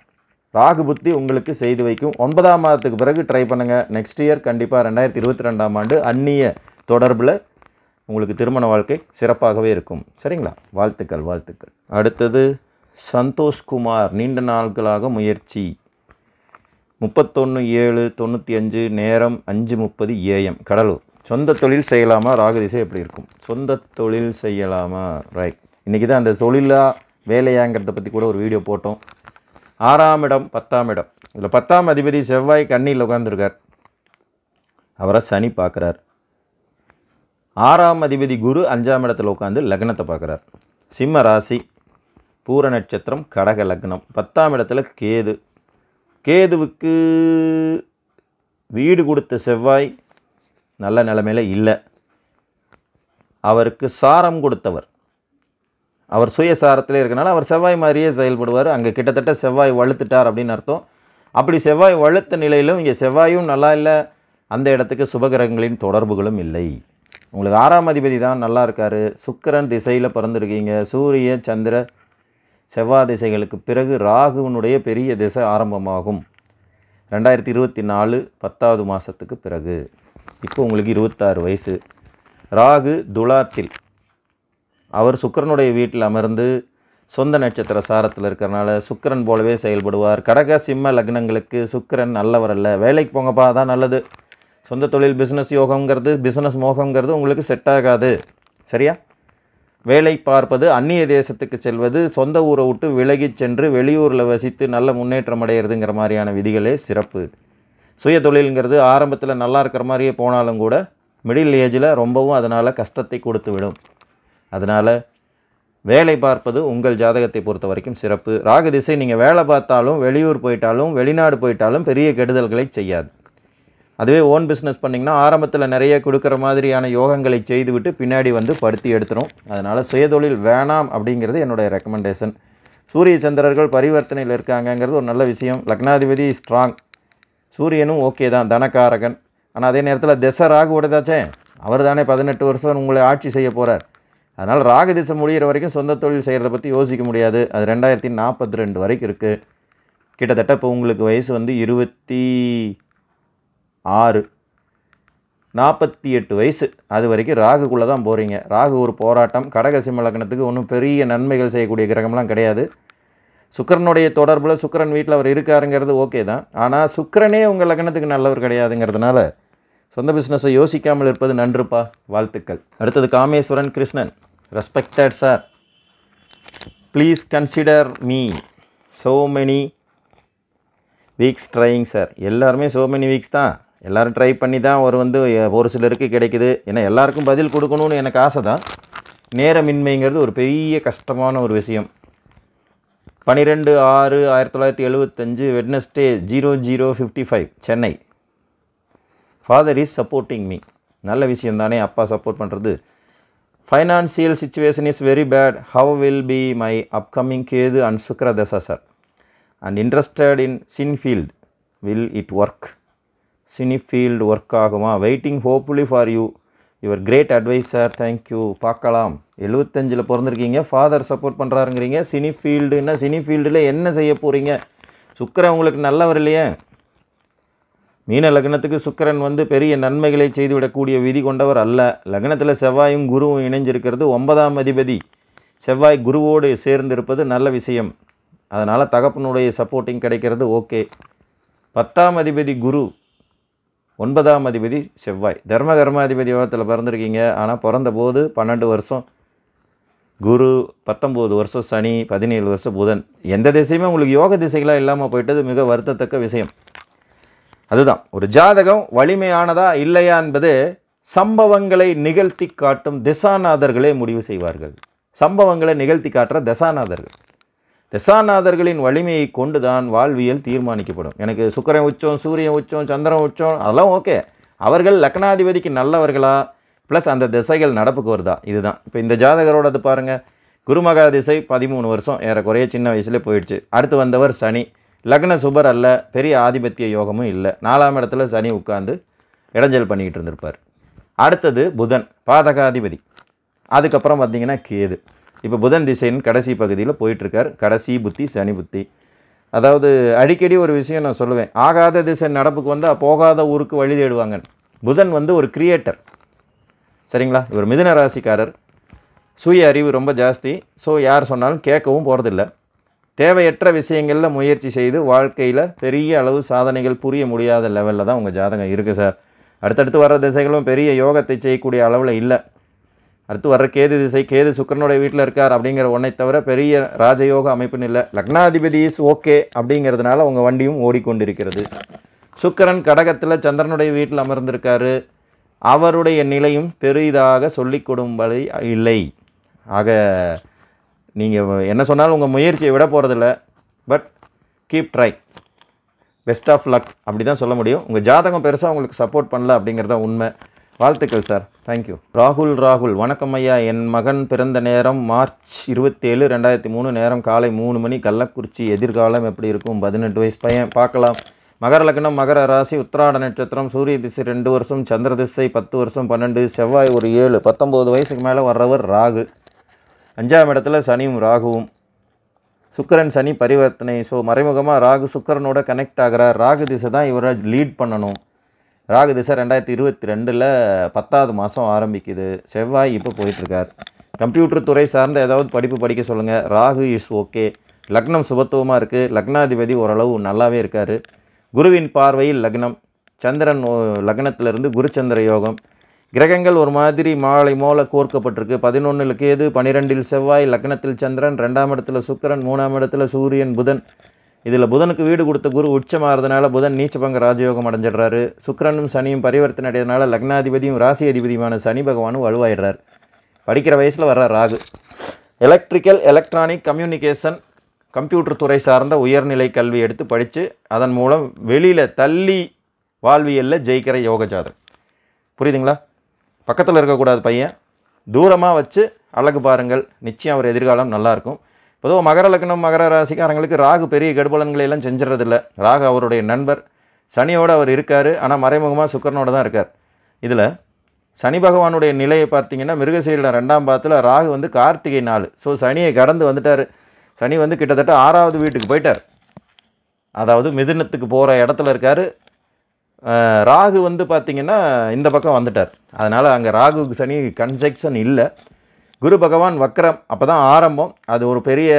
ராகு புத்தி உங்களுக்கு செய்து வைக்கும் ஒன்பதாம் மாதத்துக்கு பிறகு ட்ரை பண்ணுங்கள் நெக்ஸ்ட் இயர் கண்டிப்பாக ரெண்டாயிரத்தி இருபத்தி ரெண்டாம் ஆண்டு அந்நிய தொடர்பில் உங்களுக்கு திருமண வாழ்க்கை சிறப்பாகவே இருக்கும் சரிங்களா வாழ்த்துக்கள் வாழ்த்துக்கள் அடுத்தது சந்தோஷ்குமார் நீண்ட நாட்களாக முயற்சி முப்பத்தொன்று ஏழு தொண்ணூற்றி அஞ்சு நேரம் அஞ்சு முப்பது ஏஎம் கடலூர் சொந்த தொழில் செய்யலாமா ராகு திசை எப்படி இருக்கும் சொந்த தொழில் செய்யலாமா ரைட் இன்றைக்கி தான் அந்த தொழிலாக வேலையாங்கிறத பற்றி கூட ஒரு வீடியோ போட்டோம் ஆறாம் இடம் பத்தாம் இடம் இதில் பத்தாம் அதிபதி செவ்வாய் கண்ணியில் உட்காந்துருக்கார் அவரை சனி பார்க்குறார் ஆறாம் அதிபதி குரு அஞ்சாம் இடத்தில் உட்காந்து லக்னத்தை பார்க்குறார் சிம்ம ராசி பூர நட்சத்திரம் கடக லக்னம் பத்தாம் இடத்துல கேது கேதுவுக்கு வீடு கொடுத்த செவ்வாய் நல்ல நிலைமையில் இல்லை அவருக்கு சாரம் கொடுத்தவர் அவர் சுயசாரத்தில் இருக்கனால அவர் செவ்வாய் மாதிரியே செயல்படுவார் அங்கே கிட்டத்தட்ட செவ்வாய் வழுத்துட்டார் அப்படின்னு அர்த்தம் அப்படி செவ்வாய் வழுத்த நிலையிலும் இங்கே செவ்வாயும் நல்லா இல்லை அந்த இடத்துக்கு சுபகிரகங்களின் தொடர்புகளும் இல்லை உங்களுக்கு ஆறாம் அதிபதி தான் நல்லா இருக்கார் சுக்கரன் திசையில் பிறந்திருக்கீங்க சூரிய சந்திர செவ்வாய் திசைகளுக்கு பிறகு ராகுவினுடைய பெரிய திசை ஆரம்பமாகும் ரெண்டாயிரத்தி இருபத்தி நாலு பத்தாவது மாதத்துக்கு பிறகு இப்போ உங்களுக்கு இருபத்தாறு வயசு ராகு துலாத்தில் அவர் சுக்கரனுடைய வீட்டில் அமர்ந்து சொந்த நட்சத்திர சாரத்தில் இருக்கிறனால சுக்கரன் போலவே செயல்படுவார் கடக சிம்ம லக்னங்களுக்கு சுக்கரன் நல்லவர் அல்ல வேலைக்கு போங்கப்பா தான் நல்லது சொந்த தொழில் பிஸ்னஸ் யோகங்கிறது பிஸ்னஸ் மோகங்கிறது உங்களுக்கு செட் ஆகாது சரியா வேலை பார்ப்பது அந்நிய தேசத்துக்கு செல்வது சொந்த ஊரை விட்டு விலகி சென்று வெளியூரில் வசித்து நல்ல முன்னேற்றம் அடையிறதுங்கிற மாதிரியான விதிகளே சிறப்பு சுய தொழிலுங்கிறது ஆரம்பத்தில் நல்லா இருக்கிற மாதிரியே போனாலும் கூட மிடில் ஏஜில் ரொம்பவும் அதனால் கஷ்டத்தை கொடுத்து விடும் அதனால் வேலை பார்ப்பது உங்கள் ஜாதகத்தை பொறுத்த வரைக்கும் சிறப்பு ராகு திசை நீங்கள் வேலை பார்த்தாலும் வெளியூர் போயிட்டாலும் வெளிநாடு போயிட்டாலும் பெரிய கெடுதல்களை செய்யாது அதுவே ஓன் பிஸ்னஸ் பண்ணிங்கன்னா ஆரம்பத்தில் நிறைய கொடுக்குற மாதிரியான யோகங்களை செய்துவிட்டு பின்னாடி வந்து படுத்தி எடுத்துரும் அதனால் சுயதொழில் வேணாம் அப்படிங்கிறது என்னுடைய ரெக்கமெண்டேஷன் சூரிய சந்திரர்கள் பரிவர்த்தனையில் இருக்காங்கங்கிறது ஒரு நல்ல விஷயம் லக்னாதிபதி ஸ்ட்ராங் சூரியனும் ஓகே தான் தனகாரகன் ஆனால் அதே நேரத்தில் திசை ராகு உடைதாச்சே அவர் தானே பதினெட்டு வருஷம் உங்களை ஆட்சி செய்ய போகிறார் அதனால் ராகு திசை முடிகிற வரைக்கும் சொந்த தொழில் செய்கிறத பற்றி யோசிக்க முடியாது அது ரெண்டாயிரத்தி நாற்பத்தி ரெண்டு வரைக்கும் இருக்குது கிட்டத்தட்ட இப்போ உங்களுக்கு வயசு வந்து இருபத்தி ஆறு நாற்பத்தி எட்டு வயசு அது வரைக்கும் ராகுக்குள்ளே தான் போகிறீங்க ராகு ஒரு போராட்டம் கடகசிம லக்னத்துக்கு ஒன்றும் பெரிய நன்மைகள் செய்யக்கூடிய கிரகம்லாம் கிடையாது சுக்கரனுடைய தொடர்பில் சுக்கரன் வீட்டில் அவர் இருக்காருங்கிறது ஓகே தான் ஆனால் சுக்கரனே உங்கள் லக்னத்துக்கு நல்லவர் கிடையாதுங்கிறதுனால சொந்த பிஸ்னஸை யோசிக்காமல் இருப்பது நன்றுப்பா வாழ்த்துக்கள் அடுத்தது Kameswaran Krishnan respected sir please consider me so many weeks trying sir எல்லாருமே ஸோ மெனி வீக்ஸ் தான் எல்லோரும் ட்ரை பண்ணி தான் ஒரு வந்து ஒரு சிலருக்கு கிடைக்குது ஏன்னா எல்லாருக்கும் பதில் கொடுக்கணும்னு எனக்கு ஆசை தான் நேரமின்மைங்கிறது ஒரு பெரிய கஷ்டமான ஒரு விஷயம் பன்னிரெண்டு ஆறு ஆயிரத்தி தொள்ளாயிரத்தி எழுபத்தஞ்சு Wednesday zero zero fifty five Chennai father is supporting me நல்ல விஷயம் தானே அப்பா சப்போர்ட் பண்ணுறது financial situation is very bad how will be my upcoming Ketu and சுக்ரதசா sir and interested in cine field will it work cine field work ஆகுமா waiting hopefully for you your great advice sir thank you பார்க்கலாம் எழுபத்தஞ்சில் பிறந்திருக்கீங்க ஃபாதர் சப்போர்ட் பண்ணுறாருங்கிறீங்க சினி ஃபீல்டுன்னா சினி ஃபீல்டில் என்ன செய்ய போகிறீங்க சுக்கரன் உங்களுக்கு நல்லவர் இல்லையே மீன லக்னத்துக்கு சுக்கரன் வந்து பெரிய நன்மைகளை செய்துவிடக்கூடிய விதி கொண்டவர் அல்ல லக்னத்தில் செவ்வாயும் குருவும் இணைஞ்சிருக்கிறது ஒன்பதாம் அதிபதி செவ்வாய் குருவோடு சேர்ந்திருப்பது நல்ல விஷயம் அதனால் தகப்பனுடைய சப்போர்ட்டிங் கிடைக்கிறது ஓகே பத்தாம் அதிபதி குரு ஒன்பதாம் அதிபதி செவ்வாய் தர்ம கர்மாதிபதி யோகத்தில் பிறந்திருக்கீங்க ஆனால் பிறந்த போது பன்னெண்டு வருஷம் குரு பத்தொம்போது வருஷம் சனி பதினேழு வருஷம் புதன் எந்த திசையுமே உங்களுக்கு யோக திசைகளாக இல்லாமல் போயிட்டது மிக வருத்தத்தக்க விஷயம் அதுதான் ஒரு ஜாதகம் வலிமையானதா இல்லையா என்பது சம்பவங்களை நிகழ்த்தி காட்டும் திசாநாதர்களே முடிவு செய்வார்கள் சம்பவங்களை நிகழ்த்தி காட்டுற தசாநாதர்கள் திசாநாதர்களின் வலிமையை கொண்டு தான் வாழ்வியல் தீர்மானிக்கப்படும் எனக்கு சுக்கரன் உச்சம் சூரியன் உச்சம் சந்திரன் உச்சம் அதெல்லாம் ஓகே அவர்கள் லக்னாதிபதிக்கு நல்லவர்களா ப்ளஸ் அந்த திசைகள் நடப்புக்கு வருதா இதுதான் இப்போ இந்த ஜாதகரோட அது பாருங்கள் குருமகா திசை பதிமூணு வருஷம் ஏறக்குறைய சின்ன வயசுலேயே போயிடுச்சு அடுத்து வந்தவர் சனி லக்ன சுபர் அல்ல பெரிய ஆதிபத்திய யோகமும் இல்லை நாலாம் இடத்துல சனி உட்காந்து இடைஞ்சல் பண்ணிக்கிட்டு இருந்திருப்பார் அடுத்தது புதன் பாதகாதிபதி அதுக்கப்புறம் பார்த்திங்கன்னா கேது இப்போ புதன் திசைன்னு கடைசி பகுதியில் போயிட்டுருக்கார் கடைசி புத்தி சனி புத்தி அதாவது அடிக்கடி ஒரு விஷயம் நான் சொல்லுவேன் ஆகாத திசை நடப்புக்கு வந்து போகாத ஊருக்கு வழி தேடுவாங்க புதன் வந்து ஒரு கிரியேட்டர் சரிங்களா இவர் மிதுன ராசிக்காரர் சுய அறிவு ரொம்ப ஜாஸ்தி ஸோ யார் சொன்னாலும் கேட்கவும் போகிறதில்ல தேவையற்ற விஷயங்களில் முயற்சி செய்து வாழ்க்கையில் பெரிய அளவு சாதனைகள் புரிய முடியாத லெவலில் தான் உங்கள் ஜாதகம் இருக்குது சார் அடுத்தடுத்து வர திசைகளும் பெரிய யோகத்தை செய்யக்கூடிய அளவில் இல்லை அடுத்து வர்ற கேது திசை கேது சுக்கரனுடைய வீட்டில் இருக்கார் அப்படிங்கிற ஒன்றை தவிர பெரிய ராஜயோக அமைப்புன்னு இல்லை லக்னாதிபதி இஸ் ஓகே அப்படிங்கிறதுனால உங்கள் வண்டியும் ஓடிக்கொண்டிருக்கிறது சுக்கரன் கடகத்தில் சந்திரனுடைய வீட்டில் அமர்ந்திருக்காரு அவருடைய நிலையும் பெரிதாக சொல்லிக் கொடும்படி இல்லை ஆக நீங்கள் என்ன சொன்னாலும் உங்கள் முயற்சியை விட போகிறதில்ல but keep try best of luck அப்படி தான் சொல்ல முடியும் உங்கள் ஜாதகம் பெருசாக உங்களுக்கு சப்போர்ட் பண்ணல அப்படிங்கிறத உண்மை வாழ்த்துக்கள் சார் தேங்க்யூ ராகுல் ராகுல் வணக்கம் ஐயா என் மகன் பிறந்த நேரம் மார்ச் இருபத்தேழு ரெண்டாயிரத்தி மூணு நேரம் காலை மூணு மணி கள்ளக்குறிச்சி எதிர்காலம் எப்படி இருக்கும் பதினெட்டு வயசு பையன் பார்க்கலாம் மகர லக்னம் மகர ராசி உத்திராட நட்சத்திரம் சூரிய திசை ரெண்டு வருஷம் சந்திர திசை பத்து வருஷம் பன்னெண்டு செவ்வாய் ஒரு ஏழு பத்தொம்போது வயசுக்கு மேலே வர்றவர் ராகு அஞ்சாம் இடத்துல சனியும் ராகுவும் சுக்கரன் சனி பரிவர்த்தனை ஸோ மறைமுகமாக ராகு சுக்கரனோட கனெக்ட் ஆகிறார் ராகு திசை தான் இவரை லீட் பண்ணணும் ராகு திசை ரெண்டாயிரத்தி இருபத்தி ரெண்டில் பத்தாவது மாதம் ஆரம்பிக்குது செவ்வாய் இப்போ போயிட்டுருக்கார் கம்ப்யூட்டர் துறை சார்ந்த ஏதாவது படிப்பு படிக்க சொல்லுங்கள் ராகு இஸ் ஓகே லக்னம் சுபத்துவமாக இருக்குது லக்னாதிபதி ஓரளவு நல்லாவே இருக்கார் குருவின் பார்வையில் லக்னம் சந்திரன் லக்னத்திலிருந்து குருச்சந்திர யோகம் கிரகங்கள் ஒரு மாதிரி மாலை மோல கோர்க்கப்பட்டிருக்கு பதினொன்றில் கேது பனிரெண்டில் செவ்வாய் லக்னத்தில் சந்திரன் ரெண்டாம் இடத்துல சுக்கரன் மூணாம் இடத்துல சூரியன் புதன் இதில் புதனுக்கு வீடு கொடுத்த குரு உச்சமாகிறதுனால புதன் நீச்சபங்க ராஜயோகம் அடைஞ்சிடுறாரு சுக்கரனும் சனியும் பரிவர்த்தனை அடைகிறதுனால லக்னாதிபதியும் ராசி அதிபதியுமான சனி பகவானும் வலுவாயிடுறார் படிக்கிற வயசில் வர்ற Rahu electrical electronic communication computer துறை சார்ந்த உயர்நிலை கல்வி எடுத்து படித்து அதன் மூலம் வெளியில் தள்ளி வாழ்வியலில் ஜெயிக்கிற யோக ஜாதம் புரியுதுங்களா பக்கத்தில் இருக்கக்கூடாது பையன் தூரமாக வச்சு அழகு பாருங்கள் நிச்சயம் அவர் எதிர்காலம் நல்லாயிருக்கும் பொதுவாக மகர லக்னம் மகர ராசிக்காரங்களுக்கு ராகு பெரிய கெடுபலன்களை எல்லாம் செஞ்சுறதில்ல ராகு அவருடைய நண்பர் சனியோடு அவர் இருக்கார் ஆனால் மறைமுகமாக சுக்கரனோட தான் இருக்கார் இதில் சனி பகவானுடைய நிலையை பார்த்தீங்கன்னா மிருகசீரிடம் ரெண்டாம் பாதத்தில் ராகு வந்து கார்த்திகை நாள் ஸோ சனியை கடந்து வந்துட்டார் சனி வந்து கிட்டத்தட்ட ஆறாவது வீட்டுக்கு போயிட்டார் அதாவது மிதுனத்துக்கு போகிற இடத்துல இருக்கார் ராகு வந்து பார்த்திங்கன்னா இந்த பக்கம் வந்துட்டார் அதனால் அங்கே ராகுக்கு சனி கன்ஜெக்ஷன் இல்லை குரு பகவான் வக்ரம் அப்போ தான் ஆரம்பம் அது ஒரு பெரிய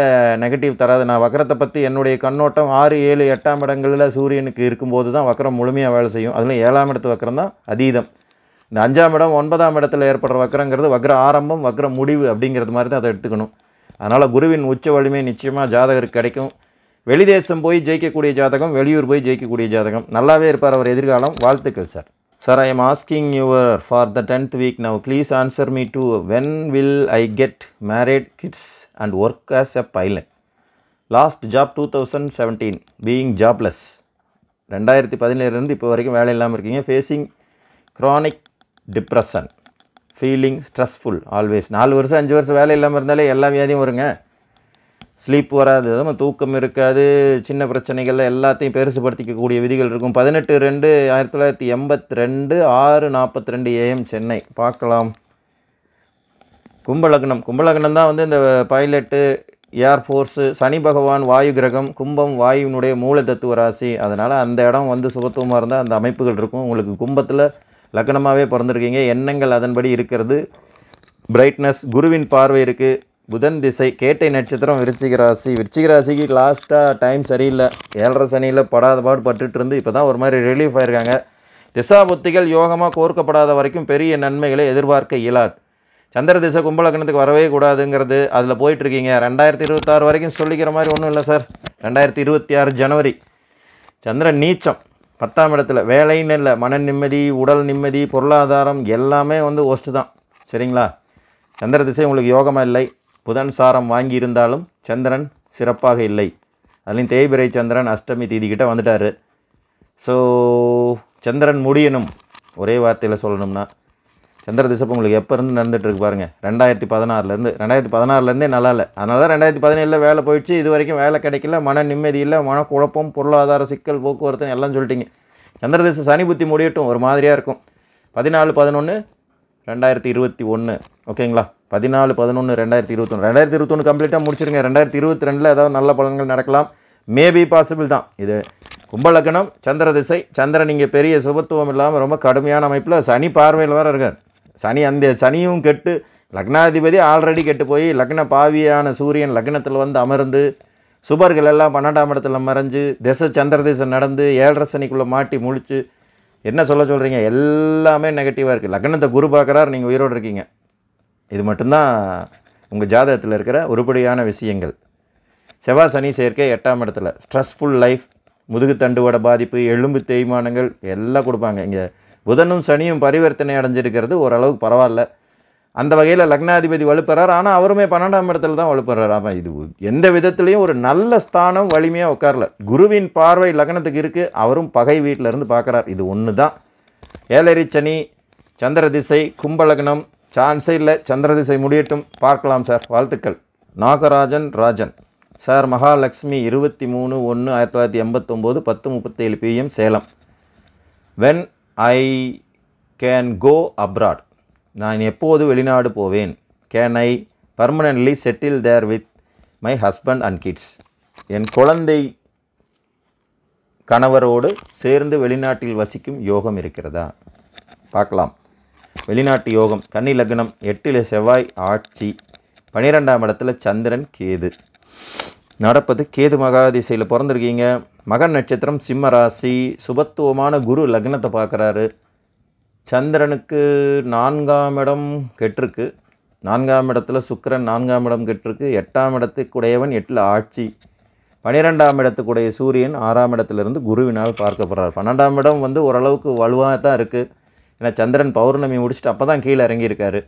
நெகட்டிவ் தராது நான் வக்ரத்தை பற்றி என்னுடைய கண்ணோட்டம் ஆறு ஏழு எட்டாம் இடங்களில் சூரியனுக்கு இருக்கும்போது தான் வக்ரம் முழுமையாக வேலை செய்யும் அதில் ஏழாம் இடத்து வக்ரம் தான் அதீதம் இந்த அஞ்சாம் இடம் ஒன்பதாம் இடத்துல ஏற்படுற வக்ரங்கிறது வக்ர ஆரம்பம் வக்ர முடிவு அப்படிங்கிறது மாதிரி தான் அதை எடுத்துக்கணும் அதனால் குருவின் உச்ச வலிமை நிச்சயமாக ஜாதகருக்கு கிடைக்கும் வெளிதேசம் போய் ஜெயிக்கக்கூடிய ஜாதகம் வெளியூர் போய் ஜெயிக்கக்கூடிய ஜாதகம் நல்லாவே இருப்பார் அவர் எதிர்காலம் வாழ்த்துக்கள் sir sir I am asking your for the tenth week now please answer me to when will I get married, kids and work as a pilot lost job two thousand seventeen being jobless ரெண்டாயிரத்தி பதினேழுலேருந்து இப்போ வரைக்கும் வேலை இல்லாமல் இருக்கீங்க facing chronic depression feeling stressful always நாலு வருஷம் அஞ்சு வருஷம் வேலை இல்லாமல் இருந்தாலே எல்லா வியாதியும் வருங்க ஸ்லீப் வராது அதுவும் தூக்கம் இருக்காது சின்ன பிரச்சனைகள் எல்லாத்தையும் பெருசுபடுத்திக்கக்கூடிய விதிகள் இருக்கும் பதினெட்டு ரெண்டு ஆயிரத்தி தொள்ளாயிரத்தி எண்பத்தி ரெண்டு ஆறு நாற்பத்தி ரெண்டு ஏஎம் சென்னை பார்க்கலாம் கும்பலக்னம் கும்பலக்னம் தான் வந்து இந்த பைலட்டு ஏர்ஃபோர்ஸு சனி பகவான் வாயு கிரகம் கும்பம் வாயுனுடைய மூல தத்துவ ராசி அதனால் அந்த இடம் வந்து சுகத்துவமாக இருந்தால் அந்த அமைப்புகள் இருக்கும் உங்களுக்கு கும்பத்தில் லக்னமாகவே பிறந்திருக்கீங்க எண்ணங்கள் அதன்படி இருக்கிறது பிரைட்னஸ் குருவின் பார்வை இருக்குது புதன் திசை கேட்டை நட்சத்திரம் விருச்சிக ராசி விருச்சிக ராசிக்கு லாஸ்ட்டாக டைம் சரியில்லை ஏழரை சனியில் படாத பாடு பட்டுட்டு இருந்து இப்போ தான் ஒரு மாதிரி ரிலீஃப் ஆயிருக்காங்க புத்திகள் யோகமாக கோர்க்கப்படாத வரைக்கும் பெரிய நன்மைகளை எதிர்பார்க்க இயலாது சந்திர திசை கும்பலக்கணத்துக்கு வரவே கூடாதுங்கிறது அதில் போயிட்டுருக்கீங்க ரெண்டாயிரத்தி இருபத்தாறு வரைக்கும் சொல்லிக்கிற மாதிரி ஒன்றும் இல்லை சார் ரெண்டாயிரத்தி இருபத்தி ஆறு ஜனவரி சந்திரன் நீச்சம் பத்தாம் இடத்துல வேலைன்னு இல்லை மன நிம்மதி உடல் நிம்மதி பொருளாதாரம் எல்லாமே வந்து ஒஸ்ட்டு தான் சரிங்களா சந்திர திசை உங்களுக்கு யோகமாக இல்லை புதன் சாரம் வாங்கியிருந்தாலும் சந்திரன் சிறப்பாக இல்லை அதுலேயும் தேய்பிரை சந்திரன் அஷ்டமி தீதி கிட்ட வந்துட்டார் ஸோ சந்திரன் முடியணும் ஒரே வார்த்தையில் சொல்லணும்னா சந்திர திசப்பு உங்களுக்கு எப்போருந்து நடந்துகிட்ருக்கு பாருங்கள் ரெண்டாயிரத்தி பதினாறுலேருந்து ரெண்டாயிரத்தி பதினாறுலேருந்தே நல்லா இல்லை அதனால தான் ரெண்டாயிரத்தி பதினேழில் வேலை போயிடுச்சு இது வரைக்கும் வேலை கிடைக்கல மன நிம்மதி இல்லை மன குழப்பம் பொருளாதார சிக்கல் போக்குவரத்துன்னு எல்லாம் சொல்லிட்டீங்க சந்திர திசை சனி புத்தி முடியட்டும் ஒரு மாதிரியாக இருக்கும் பதினாலு பதினொன்று ரெண்டாயிரத்தி இருபத்தி ஒன்று ஓகேங்களா பதினாலு பதினொன்று ரெண்டாயிரத்தி இருபத்தொன்று ரெண்டாயிரத்தி இருபத்தொன்று கம்ப்ளீட்டாக முடிச்சிருங்க ரெண்டாயிரத்தி இருபத்தி ரெண்டில் ஏதாவது நல்ல பலன்கள் நடக்கலாம் மேபி பாசிபிள் தான் இது கும்பலக்கணம் சந்திர திசை சந்திரன் இங்கே பெரிய சுபத்துவம் இல்லாமல் ரொம்ப கடுமையான அமைப்பில் சனி பார்வையில் வேறு இருக்கார் சனி அந்த சனியும் கெட்டு லக்னாதிபதி ஆல்ரெடி கெட்டு போய் லக்ன பாவியான சூரியன் லக்னத்தில் வந்து அமர்ந்து சுபர்கள் எல்லாம் பன்னெண்டாம் இடத்துல மறைஞ்சு திசை சந்திர திசை நடந்து ஏழரை சனிக்குள்ளே மாட்டி முழிச்சு என்ன சொல்ல சொல்கிறீங்க எல்லாமே நெகட்டிவாக இருக்குது லக்னத்தை குரு பார்க்குறார் நீங்கள் உயிரோடு இருக்கீங்க இது மட்டும்தான் உங்கள் ஜாதகத்தில் இருக்கிற உருப்படியான விஷயங்கள் செவ்வாய் சனி சேர்க்கை எட்டாம் இடத்துல ஸ்ட்ரெஸ்ஃபுல் லைஃப் முதுகு தண்டுவோட பாதிப்பு எலும்பு தேய்மானங்கள் எல்லாம் கொடுப்பாங்க இங்கே புதனும் சனியும் பரிவர்த்தனை அடைஞ்சிருக்கிறது ஓரளவுக்கு பரவாயில்ல அந்த வகையில் லக்னாதிபதி வலுப்பெறார் ஆனால் அவருமே பன்னெண்டாம் இடத்துல தான் வலுப்பெறார் ஆமாம் இது எந்த விதத்துலேயும் ஒரு நல்ல ஸ்தானம் வலிமையாக உட்காரல குருவின் பார்வை லக்னத்துக்கு இருக்குது அவரும் பகை வீட்டிலருந்து பார்க்குறார் இது ஒன்று தான் ஏழரி சனி சந்திர திசை கும்பலக்னம் சான்ஸே இல்லை சந்திர திசை முடியட்டும் பார்க்கலாம் சார் வாழ்த்துக்கள் நாகராஜன் ராஜன் சார் மகாலட்சுமி இருபத்தி மூணு ஒன்று ஆயிரத்தி தொள்ளாயிரத்தி எண்பத்தொம்போது பத்து முப்பத்தேழு PM Salem when I can go abroad நான் எப்போது வெளிநாடு போவேன் can I permanently settle there with my husband and kids என் குழந்தை கணவரோடு சேர்ந்து வெளிநாட்டில் வசிக்கும் யோகம் இருக்கிறதா பார்க்கலாம் வெளிநாட்டு யோகம் கன்னி லக்னம் எட்டில் செவ்வாய் ஆட்சி பனிரெண்டாம் இடத்துல சந்திரன் கேது நடப்பது கேது மகாதிசையில் பிறந்திருக்கீங்க மகன் நட்சத்திரம் சிம்ம ராசி சுபத்துவமான குரு லக்னத்தை பார்க்குறாரு சந்திரனுக்கு நான்காம் இடம் கெட்டிருக்கு நான்காம் இடத்துல சுக்கரன் நான்காம் இடம் கெட்டிருக்கு எட்டாம் இடத்துக்குடையவன் எட்டில் ஆட்சி பன்னிரெண்டாம் இடத்துக்குடைய சூரியன் ஆறாம் இடத்துலேருந்து குருவினால் பார்க்கப்படுறார் பன்னெண்டாம் இடம் வந்து ஓரளவுக்கு வலுவாக தான் இருக்குது ஏன்னா சந்திரன் பௌர்ணமி முடிச்சுட்டு அப்போ தான் கீழே இறங்கியிருக்காரு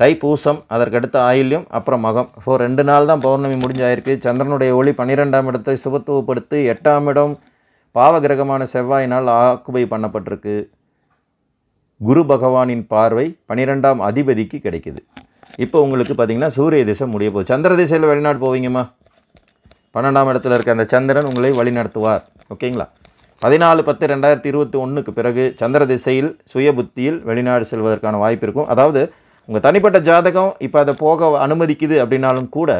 தை பூசம் அதற்கடுத்து ஆயில்யம் அப்புறம் மகம் ஸோ ரெண்டு நாள் தான் பௌர்ணமி முடிஞ்சாயிருக்கு சந்திரனுடைய ஒளி பன்னிரெண்டாம் இடத்தை சுபத்துவப்படுத்தி எட்டாம் இடம் பாவகிரகமான செவ்வாயினால் ஆக்குபை பண்ணப்பட்டிருக்கு குரு பகவானின் பார்வை பன்னிரெண்டாம் அதிபதிக்கு கிடைக்கிது இப்போ உங்களுக்கு பார்த்தீங்கன்னா சூரிய திசை முடிய போகுது சந்திர திசையில் வெளிநாடு போவீங்கம்மா பன்னெண்டாம் இடத்துல இருக்க அந்த சந்திரன் உங்களை வழிநடத்துவார் ஓகேங்களா பதினாலு பத்து ரெண்டாயிரத்தி இருபத்தி ஒன்றுக்கு பிறகு சந்திர திசையில் சுய புத்தியில் வெளிநாடு செல்வதற்கான வாய்ப்பு இருக்கும் அதாவது உங்கள் தனிப்பட்ட ஜாதகம் இப்போ அதை போக அனுமதிக்குது அப்படின்னாலும் கூட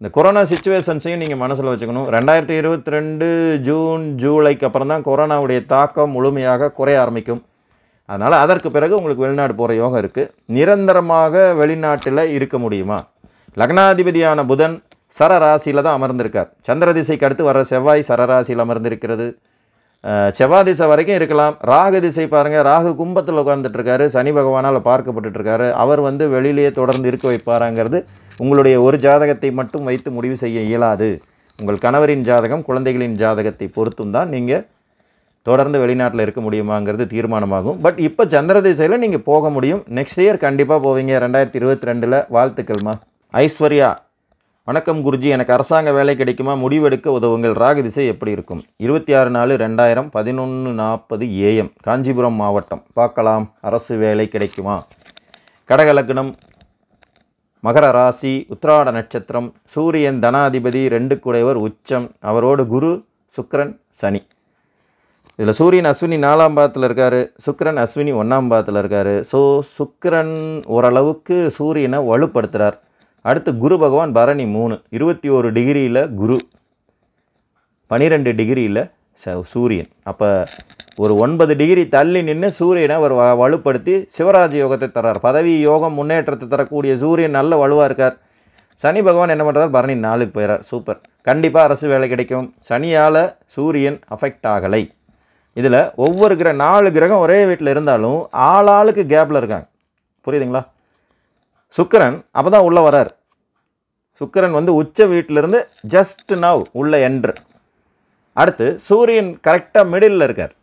இந்த கொரோனா சுச்சுவேஷன்ஸையும் நீங்கள் மனசில் வச்சுக்கணும் ரெண்டாயிரத்தி இருபத்தி ரெண்டு ஜூன் ஜூலைக்கு அப்புறம் தான் கொரோனாவுடைய தாக்கம் முழுமையாக குறைய ஆரம்பிக்கும் அதனால் அதற்கு பிறகு உங்களுக்கு வெளிநாடு போகிற யோகம் இருக்குது நிரந்தரமாக வெளிநாட்டில் இருக்க முடியுமா லக்னாதிபதியான புதன் சரராசியில் தான் அமர்ந்திருக்கார் சந்திர திசைக்கு அடுத்து வர செவ்வாய் சரராசியில் அமர்ந்திருக்கிறது செவ்வாய் திசை வரைக்கும் இருக்கலாம் ராகு திசை பாருங்கள் ராகு கும்பத்தில் உட்காந்துட்ருக்காரு சனி பகவானால் பார்க்கப்பட்டுருக்காரு அவர் வந்து வெளியிலேயே தொடர்ந்து இருக்க வைப்பாராங்கிறது உங்களுடைய ஒரு ஜாதகத்தை மட்டும் வைத்து முடிவு செய்ய இயலாது உங்கள் கணவரின் ஜாதகம் குழந்தைகளின் ஜாதகத்தை பொறுத்தும் தான் நீங்கள் தொடர்ந்து வெளிநாட்டில் இருக்க முடியுமாங்கிறது தீர்மானமாகும் பட் இப்போ சந்திர திசையில் நீங்கள் போக முடியும் நெக்ஸ்ட் இயர் கண்டிப்பாக போவீங்க ரெண்டாயிரத்தி இருபத்தி ரெண்டில் வாழ்த்துக்கள்மா ஐஸ்வர்யா வணக்கம் குருஜி எனக்கு அரசாங்க வேலை கிடைக்குமா முடிவெடுக்க உதவுங்கள் ராகு திசை எப்படி இருக்கும் இருபத்தி ஆறு நாலு ரெண்டாயிரம் பதினொன்று நாற்பது ஏஎம் காஞ்சிபுரம் மாவட்டம் பார்க்கலாம் அரசு வேலை கிடைக்குமா கடகலக்னம் மகர ராசி உத்திராட நட்சத்திரம் சூரியன் தனாதிபதி ரெண்டு குடைவர் உச்சம் அவரோடு குரு சுக்கரன் சனி இதில் சூரியன் அஸ்வினி நாலாம் பாதத்தில் இருக்கார் சுக்கரன் அஸ்வினி ஒன்றாம் பாதத்தில் இருக்கார் ஸோ சுக்கரன் ஓரளவுக்கு சூரியனை வலுப்படுத்துகிறார் அடுத்து குரு பகவான் பரணி மூணு இருபத்தி ஒரு டிகிரியில் குரு பனிரெண்டு டிகிரியில் ச சூரியன் அப்போ ஒரு ஒன்பது டிகிரி தள்ளி நின்று சூரியனை அவர் வலுப்படுத்தி சிவராஜ் யோகத்தை தர்றார் பதவி யோகம் முன்னேற்றத்தை தரக்கூடிய சூரியன் நல்ல வலுவாக இருக்கார் சனி பகவான் என்ன பண்ணுறார் பரணி நாளுக்கு போயிடறார் சூப்பர் கண்டிப்பாக அரசு வேலை கிடைக்கும் சனியால் சூரியன் அஃபெக்ட் ஆகலை இதில் ஒவ்வொரு கிரக நாலு கிரகம் ஒரே வீட்டில் இருந்தாலும் ஆள் ஆளுக்கு கேப்பில் இருக்காங்க புரியுதுங்களா சுக்கரன் அப்போ தான் உள்ளே வரார் சுக்கரன் வந்து உச்ச வீட்டிலிருந்து ஜஸ்ட் நவ் உள்ளே என்ட்ரு அடுத்து சூரியன் கரெக்டாக மிடில் இருக்கார்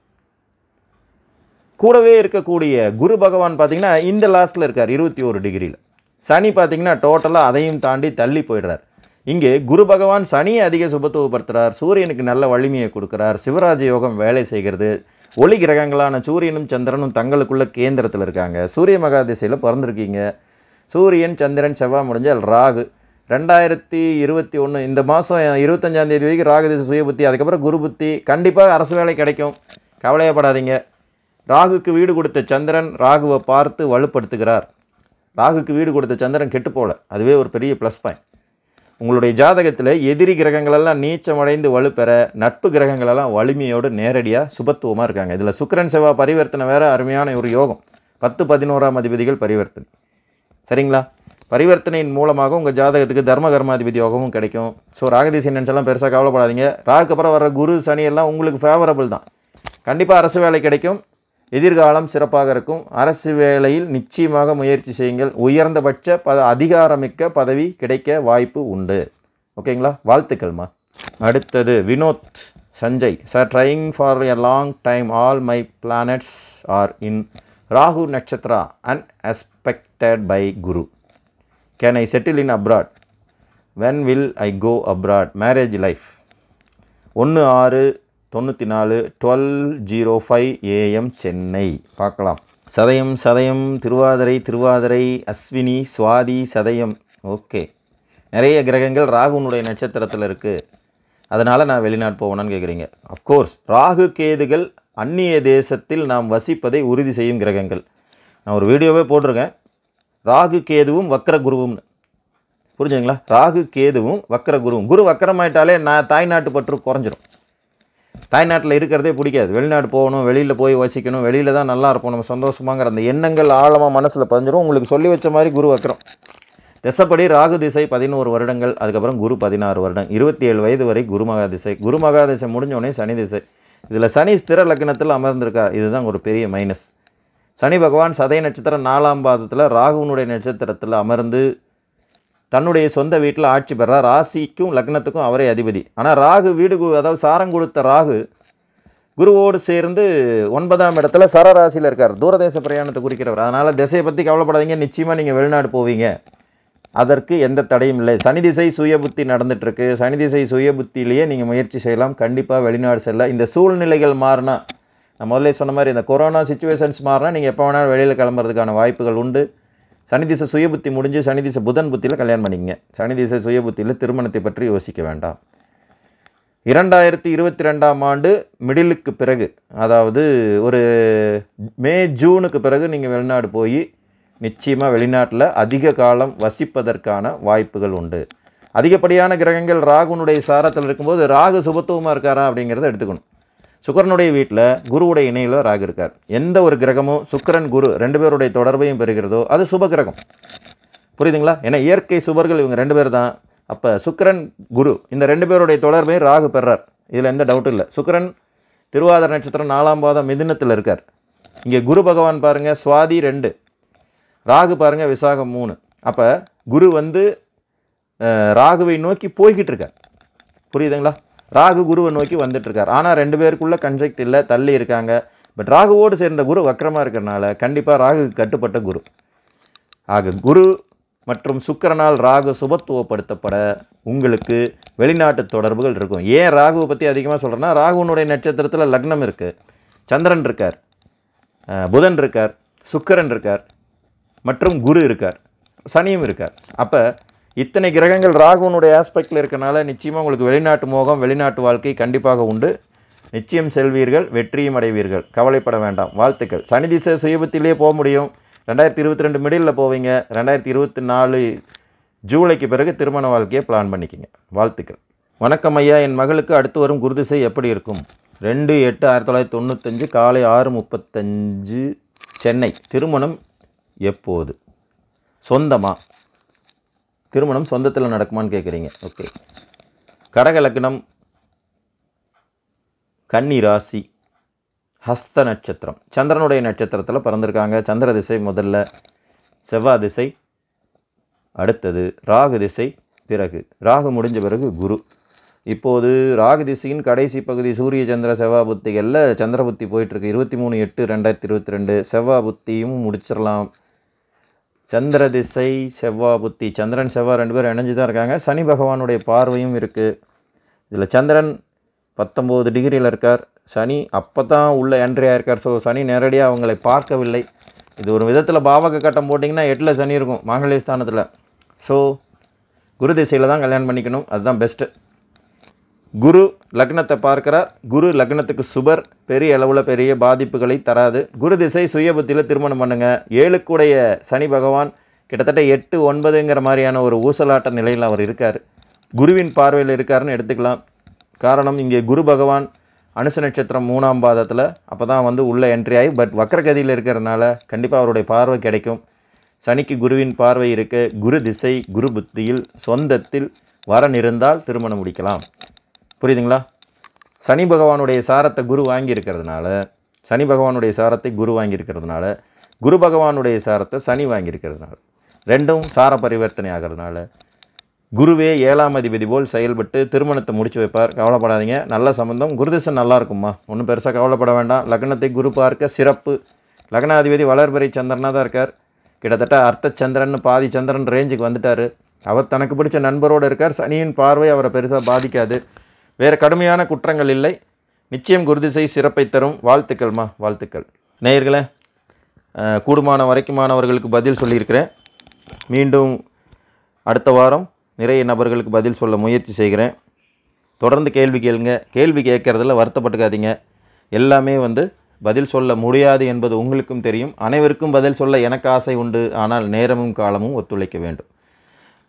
கூடவே இருக்கக்கூடிய குரு பகவான் பார்த்திங்கன்னா இந்த லாஸ்ட்டில் இருக்கார் இருபத்தி ஒரு டிகிரியில் சனி பார்த்திங்கன்னா டோட்டலாக அதையும் தாண்டி தள்ளி போயிடுறார் இங்கே குரு பகவான் சனியை அதிக சுபத்துவப்படுத்துகிறார் சூரியனுக்கு நல்ல வலிமையை கொடுக்குறார் சிவராஜ யோகம் வேலை செய்கிறது ஒளி கிரகங்களான சூரியனும் சந்திரனும் தங்களுக்குள்ள கேந்திரத்தில் இருக்காங்க சூரிய மகா திசையில் பிறந்திருக்கீங்க சூரியன் சந்திரன் செவ்வாய் முடிஞ்சால் ராகு ரெண்டாயிரத்தி இருபத்தி ஒன்று இந்த மாதம் இருபத்தஞ்சாந்தேதி வரைக்கும் ராகு திசை சுய புத்தி அதுக்கப்புறம் குரு புத்தி கண்டிப்பாக அரசு வேலை கிடைக்கும் கவலையப்படாதீங்க ராகுக்கு வீடு கொடுத்த சந்திரன் ராகுவை பார்த்து வலுப்படுத்துகிறார் ராகுக்கு வீடு கொடுத்த சந்திரன் கெட்டு போகல அதுவே ஒரு பெரிய ப்ளஸ் பாயிண்ட் உங்களுடைய ஜாதகத்தில் எதிரி கிரகங்களெல்லாம் நீச்சமடைந்து வலுப்பெற நட்பு கிரகங்களெல்லாம் வலிமையோடு நேரடியாக சுபத்துவமாக இருக்காங்க இதில் சுக்கரன் செவ்வா பரிவர்த்தனை வேறு அருமையான ஒரு யோகம் பத்து பதினோராம் அதிபதிகள் பரிவர்த்தனை சரிங்களா பரிவர்த்தனையின் மூலமாக உங்கள் ஜாதகத்துக்கு தர்ம கர்மாதிபதி யோகமும் கிடைக்கும் ஸோ ராகதிசைனன்ஸ் எல்லாம் பெருசாக கவலைப்படாதீங்க ராகுக்கு அப்புறம் வர குரு சனி எல்லாம் உங்களுக்கு ஃபேவரபிள் தான் கண்டிப்பாக அரசு வேலை கிடைக்கும் எதிர்காலம் சிறப்பாக இருக்கும் அரசு வேலையில் நிச்சயமாக முயற்சி செய்யுங்கள் உயர்ந்தபட்ச ப அதிகாரமிக்க பதவி கிடைக்க வாய்ப்பு உண்டு ஓகேங்களா வாழ்த்துக்கள்மா அடுத்தது Vinod Sanjay sir trying for a long time all my planets are in Rahu நட்சத்திரா unaspected aspected by Guru can I settle in abroad when will I go abroad marriage life ஒன்று ஆறு தொண்ணூற்றி நாலு twelve zero five AM Chennai பார்க்கலாம் சதயம் சதயம் திருவாதிரை திருவாதிரை அஸ்வினி சுவாதி சதயம் ஓகே நிறைய கிரகங்கள் ராகுனுடைய நட்சத்திரத்தில் இருக்குது அதனால் நான் வெளிநாடு போவேனான்னு கேட்குறீங்க அஃப்கோர்ஸ் ராகு கேதுகள் அந்நிய தேசத்தில் நாம் வசிப்பதை உறுதி செய்யும் கிரகங்கள் நான் ஒரு வீடியோவே போட்டிருக்கேன் ராகு கேதுவும் வக்கர குருவும்னு புரிஞ்சுங்களா ராகு கேதுவும் வக்கர குருவும் குரு வக்கரமாயிட்டாலே நான் தாய்நாட்டு பற்று குறைஞ்சிரும் தாய்நாட்டில் இருக்கிறதே பிடிக்காது வெளிநாடு போகணும் வெளியில் போய் வசிக்கணும் வெளியில் தான் நல்லா இருப்போம் நம்ம சந்தோஷமாங்கிற அந்த எண்ணங்கள் ஆழமாக மனசில் பதிஞ்சிடும் உங்களுக்கு சொல்லி வச்ச மாதிரி குரு வைக்கிறோம் திசைப்படி ராகு திசை பதினோரு வருடங்கள் அதுக்கப்புறம் குரு பதினாறு வருடம் இருபத்தி ஏழு வயது வரை குருமகா திசை குருமகா திசை முடிஞ்சோடனே சனி திசை இதில் சனி ஸ்திர லக்னத்தில் அமர்ந்திருக்கார் இதுதான் ஒரு பெரிய மைனஸ் சனி பகவான் சதய நட்சத்திரம் நாலாம் பாதத்தில் ராகுவனுடைய நட்சத்திரத்தில் அமர்ந்து தன்னுடைய சொந்த வீட்டில் ஆட்சி பெறார் ராசிக்கும் லக்னத்துக்கும் அவரே அதிபதி ஆனால் ராகு வீடு அதாவது சாரம் கொடுத்த ராகு குருவோடு சேர்ந்து ஒன்பதாம் இடத்துல சரராசியில் இருக்கார் தூரதேச பிரயாணத்தை குறிக்கிறவர் அதனால் திசையை பற்றி கவலைப்படாதீங்க நிச்சயமாக நீங்கள் வெளிநாடு போவீங்க அதற்கு எந்த தடையும் இல்லை சனி திசை சுயபுத்தி நடந்துகிட்ருக்கு சனி திசை சுயபுத்திலேயே நீங்கள் முயற்சி செய்யலாம் கண்டிப்பாக வெளிநாடு செல்ல இந்த சூழ்நிலைகள் மாறினா நான் முதல்ல சொன்ன மாதிரி இந்த கொரோனா சுச்சுவேஷன்ஸ் மாறினா நீங்கள் எப்போ வேணாலும் வெளியில் கிளம்புறதுக்கான வாய்ப்புகள் உண்டு சனி திசை சுய புத்தி முடிஞ்சு சனி திசை புதன் புத்தியில் கல்யாணம் பண்ணிக்கங்க சனி திசை சுய புத்தியில் திருமணத்தை பற்றி யோசிக்க வேண்டாம் இரண்டாயிரத்தி இருபத்தி ரெண்டாம் ஆண்டு மிடிலுக்கு பிறகு அதாவது ஒரு மே ஜூனுக்கு பிறகு நீங்கள் வெளிநாடு போய் நிச்சயமாக வெளிநாட்டில் அதிக காலம் வசிப்பதற்கான வாய்ப்புகள் உண்டு அதிகப்படியான கிரகங்கள் ராகுனுடைய சாரத்தில் இருக்கும்போது ராகு சுபத்துவமாக இருக்காரா அப்படிங்கிறத எடுத்துக்கணும் சுக்கரனுடைய வீட்டில் குருவுடைய இணையில் ராகு இருக்கார் எந்த ஒரு கிரகமும் சுக்கரன் குரு ரெண்டு பேருடைய தொடர்பையும் பெறுகிறதோ அது சுப கிரகம் புரியுதுங்களா ஏன்னா இயற்கை சுபர்கள் இவங்க ரெண்டு பேர் தான் அப்போ சுக்கரன் குரு இந்த ரெண்டு பேருடைய தொடர்பையும் ராகு பெறார் இதில் எந்த டவுட்டும் இல்லை சுக்கரன் திருவாதிர நட்சத்திரம் நாலாம் பாதம் மிதினத்தில் இருக்கார் இங்கே குரு பகவான் பாருங்கள் சுவாதி ரெண்டு ராகு பாருங்கள் விசாகம் மூணு அப்போ குரு வந்து ராகுவை நோக்கி போய்கிட்டு இருக்கார் புரியுதுங்களா ராகு குருவை நோக்கி வந்துட்டுருக்கார் ஆனால் ரெண்டு பேருக்குள்ளே கன்ஜெக்ட் இல்லை தள்ளி இருக்காங்க பட் ராகுவோடு சேர்ந்த குரு வக்கரமாக இருக்கிறனால கண்டிப்பாக ராகு கட்டுப்பட்ட குரு ஆக குரு மற்றும் சுக்கரனால் ராகு சுபத்துவப்படுத்தப்பட உங்களுக்கு வெளிநாட்டு தொடர்புகள் இருக்கும் ஏன் ராகுவை பற்றி அதிகமாக சொல்கிறேன்னா ராகுனுடைய நட்சத்திரத்தில் லக்னம் இருக்குது சந்திரன் இருக்கார் புதன் இருக்கார் சுக்கரன் இருக்கார் மற்றும் குரு இருக்கார் சனியும் இருக்கார் அப்போ இத்தனை கிரகங்கள் ராகுனுடைய ஆஸ்பெக்டில் இருக்கனால நிச்சயமாக உங்களுக்கு வெளிநாட்டு மோகம் வெளிநாட்டு வாழ்க்கை கண்டிப்பாக உண்டு நிச்சயம் செல்வீர்கள் வெற்றியும் அடைவீர்கள் கவலைப்பட வேண்டாம் வாழ்த்துக்கள் சனி திசை சுயபத்திலேயே போக முடியும் ரெண்டாயிரத்தி இருபத்தி ரெண்டு மிடில் போவீங்க ரெண்டாயிரத்தி இருபத்தி நாலு ஜூலைக்கு பிறகு திருமண வாழ்க்கையை பிளான் பண்ணிக்கிங்க வாழ்த்துக்கள் வணக்கம் ஐயா என் மகளுக்கு அடுத்து வரும் குருதிசை எப்படி இருக்கும் ரெண்டு எட்டு ஆயிரத்தி தொள்ளாயிரத்தி தொண்ணூத்தஞ்சு காலை ஆறு முப்பத்தஞ்சு சென்னை திருமணம் எப்போது சொந்தமாக திருமணம் சொந்தத்தில் நடக்குமான்னு கேட்குறீங்க ஓகே கடகலக்கணம் கன்னி ராசி ஹஸ்த நட்சத்திரம் சந்திரனுடைய நட்சத்திரத்தில் பிறந்திருக்காங்க சந்திர திசை முதல்ல செவ்வாய் திசை அடுத்தது ராகு திசை பிறகு ராகு முடிஞ்ச பிறகு குரு இப்போது ராகு திசையின் கடைசி பகுதி சூரிய சந்திர செவ்வா புத்திகளில் சந்திர புத்தி போயிட்டுருக்கு இருபத்தி மூணு எட்டு ரெண்டாயிரத்தி இருபத்தி ரெண்டு செவ்வா புத்தியும் முடிச்சிடலாம் சந்திர திசை செவ்வா புத்தி சந்திரன் செவ்வா ரெண்டு பேரும் இணைஞ்சு தான் இருக்காங்க சனி பகவானுடைய பார்வையும் இருக்குது இதில் சந்திரன் பத்தொம்போது டிகிரியில் இருக்கார் சனி அப்போ தான் உள்ளே என்ட்ரியாக இருக்கார் ஸோ சனி நேரடியாக அவங்களை பார்க்கவில்லை இது ஒரு விதத்தில் பாவக கட்டம் போட்டிங்கன்னா எட்டில் சனி இருக்கும் மாங்கல்ய ஸ்தானத்தில் ஸோ குரு திசையில் தான் கல்யாணம் பண்ணிக்கணும் அதுதான் பெஸ்ட்டு குரு லக்னத்தை பார்க்கிறார் குரு லக்னத்துக்கு சுபர் பெரிய அளவில் பெரிய பாதிப்புகளை தராது குரு திசை சுயபுத்தியில் திருமணம் பண்ணுங்கள் ஏழுக்குடைய சனி பகவான் கிட்டத்தட்ட எட்டு ஒன்பதுங்கிற மாதிரியான ஒரு ஊசலாட்ட நிலையில் அவர் இருக்கார் குருவின் பார்வையில் இருக்காருன்னு எடுத்துக்கலாம் காரணம் இங்கே குரு பகவான் அனுச நட்சத்திரம் மூணாம் பாதத்தில் அப்போ தான் வந்து உள்ளே என்ட்ரி ஆகி பட் வக்கரகதியில் இருக்கிறதுனால கண்டிப்பாக அவருடைய பார்வை கிடைக்கும் சனிக்கு குருவின் பார்வை இருக்க குரு திசை குரு புத்தியில் சொந்தத்தில் வரன் இருந்தால் திருமணம் முடிக்கலாம் புரியுதுங்களா சனி பகவானுடைய சாரத்தை குரு வாங்கியிருக்கிறதுனால சனி பகவானுடைய சாரத்தை குரு வாங்கியிருக்கிறதுனால குரு பகவானுடைய சாரத்தை சனி வாங்கியிருக்கிறதுனால ரெண்டும் சார பரிவர்த்தனை ஆகிறதுனால குருவே ஏழாம் அதிபதி போல் செயல்பட்டு திருமணத்தை முடிச்சு வைப்பார் கவலைப்படாதீங்க நல்ல சம்பந்தம் குருதிசன் நல்லா இருக்கும்மா ஒன்றும் பெருசாக கவலைப்பட வேண்டாம் லக்னத்தை குரு பார்க்க சிறப்பு லக்னாதிபதி வளர்பறை சந்திரனாக தான் இருக்கார் கிட்டத்தட்ட அர்த்த சந்திரன் பாதி சந்திரன் ரேஞ்சுக்கு வந்துட்டார் அவர் தனக்கு பிடிச்ச நண்பரோடு இருக்கார் சனியின் பார்வை அவரை பெருசாக பாதிக்காது வேறு கடுமையான குற்றங்கள் இல்லை நிச்சயம் குருதிசை சிறப்பை தரும் வாழ்த்துக்கள்மா வாழ்த்துக்கள் நேயர்களே கூடுமான வரைக்குமானவர்களுக்கு பதில் சொல்லியிருக்கிறேன் மீண்டும் அடுத்த வாரம் நிறைய நபர்களுக்கு பதில் சொல்ல முயற்சி செய்கிறேன் தொடர்ந்து கேள்வி கேளுங்க கேள்வி கேட்குறதில் வருத்தப்பட்டுக்காதீங்க எல்லாமே வந்து பதில் சொல்ல முடியாது என்பது உங்களுக்கும் தெரியும் அனைவருக்கும் பதில் சொல்ல எனக்கு ஆசை உண்டு ஆனால் நேரமும் காலமும் ஒத்துழைக்க வேண்டும்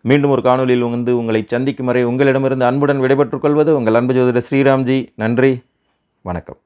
மீண்டும் ஒரு காணொலியில் வந்து உங்களை சந்திக்கும் வரை உங்களிடமிருந்து அன்புடன் விடைபெற்றுக் கொள்வது உங்கள் அன்பு ஜோதிடர் ஸ்ரீராம்ஜி நன்றி வணக்கம்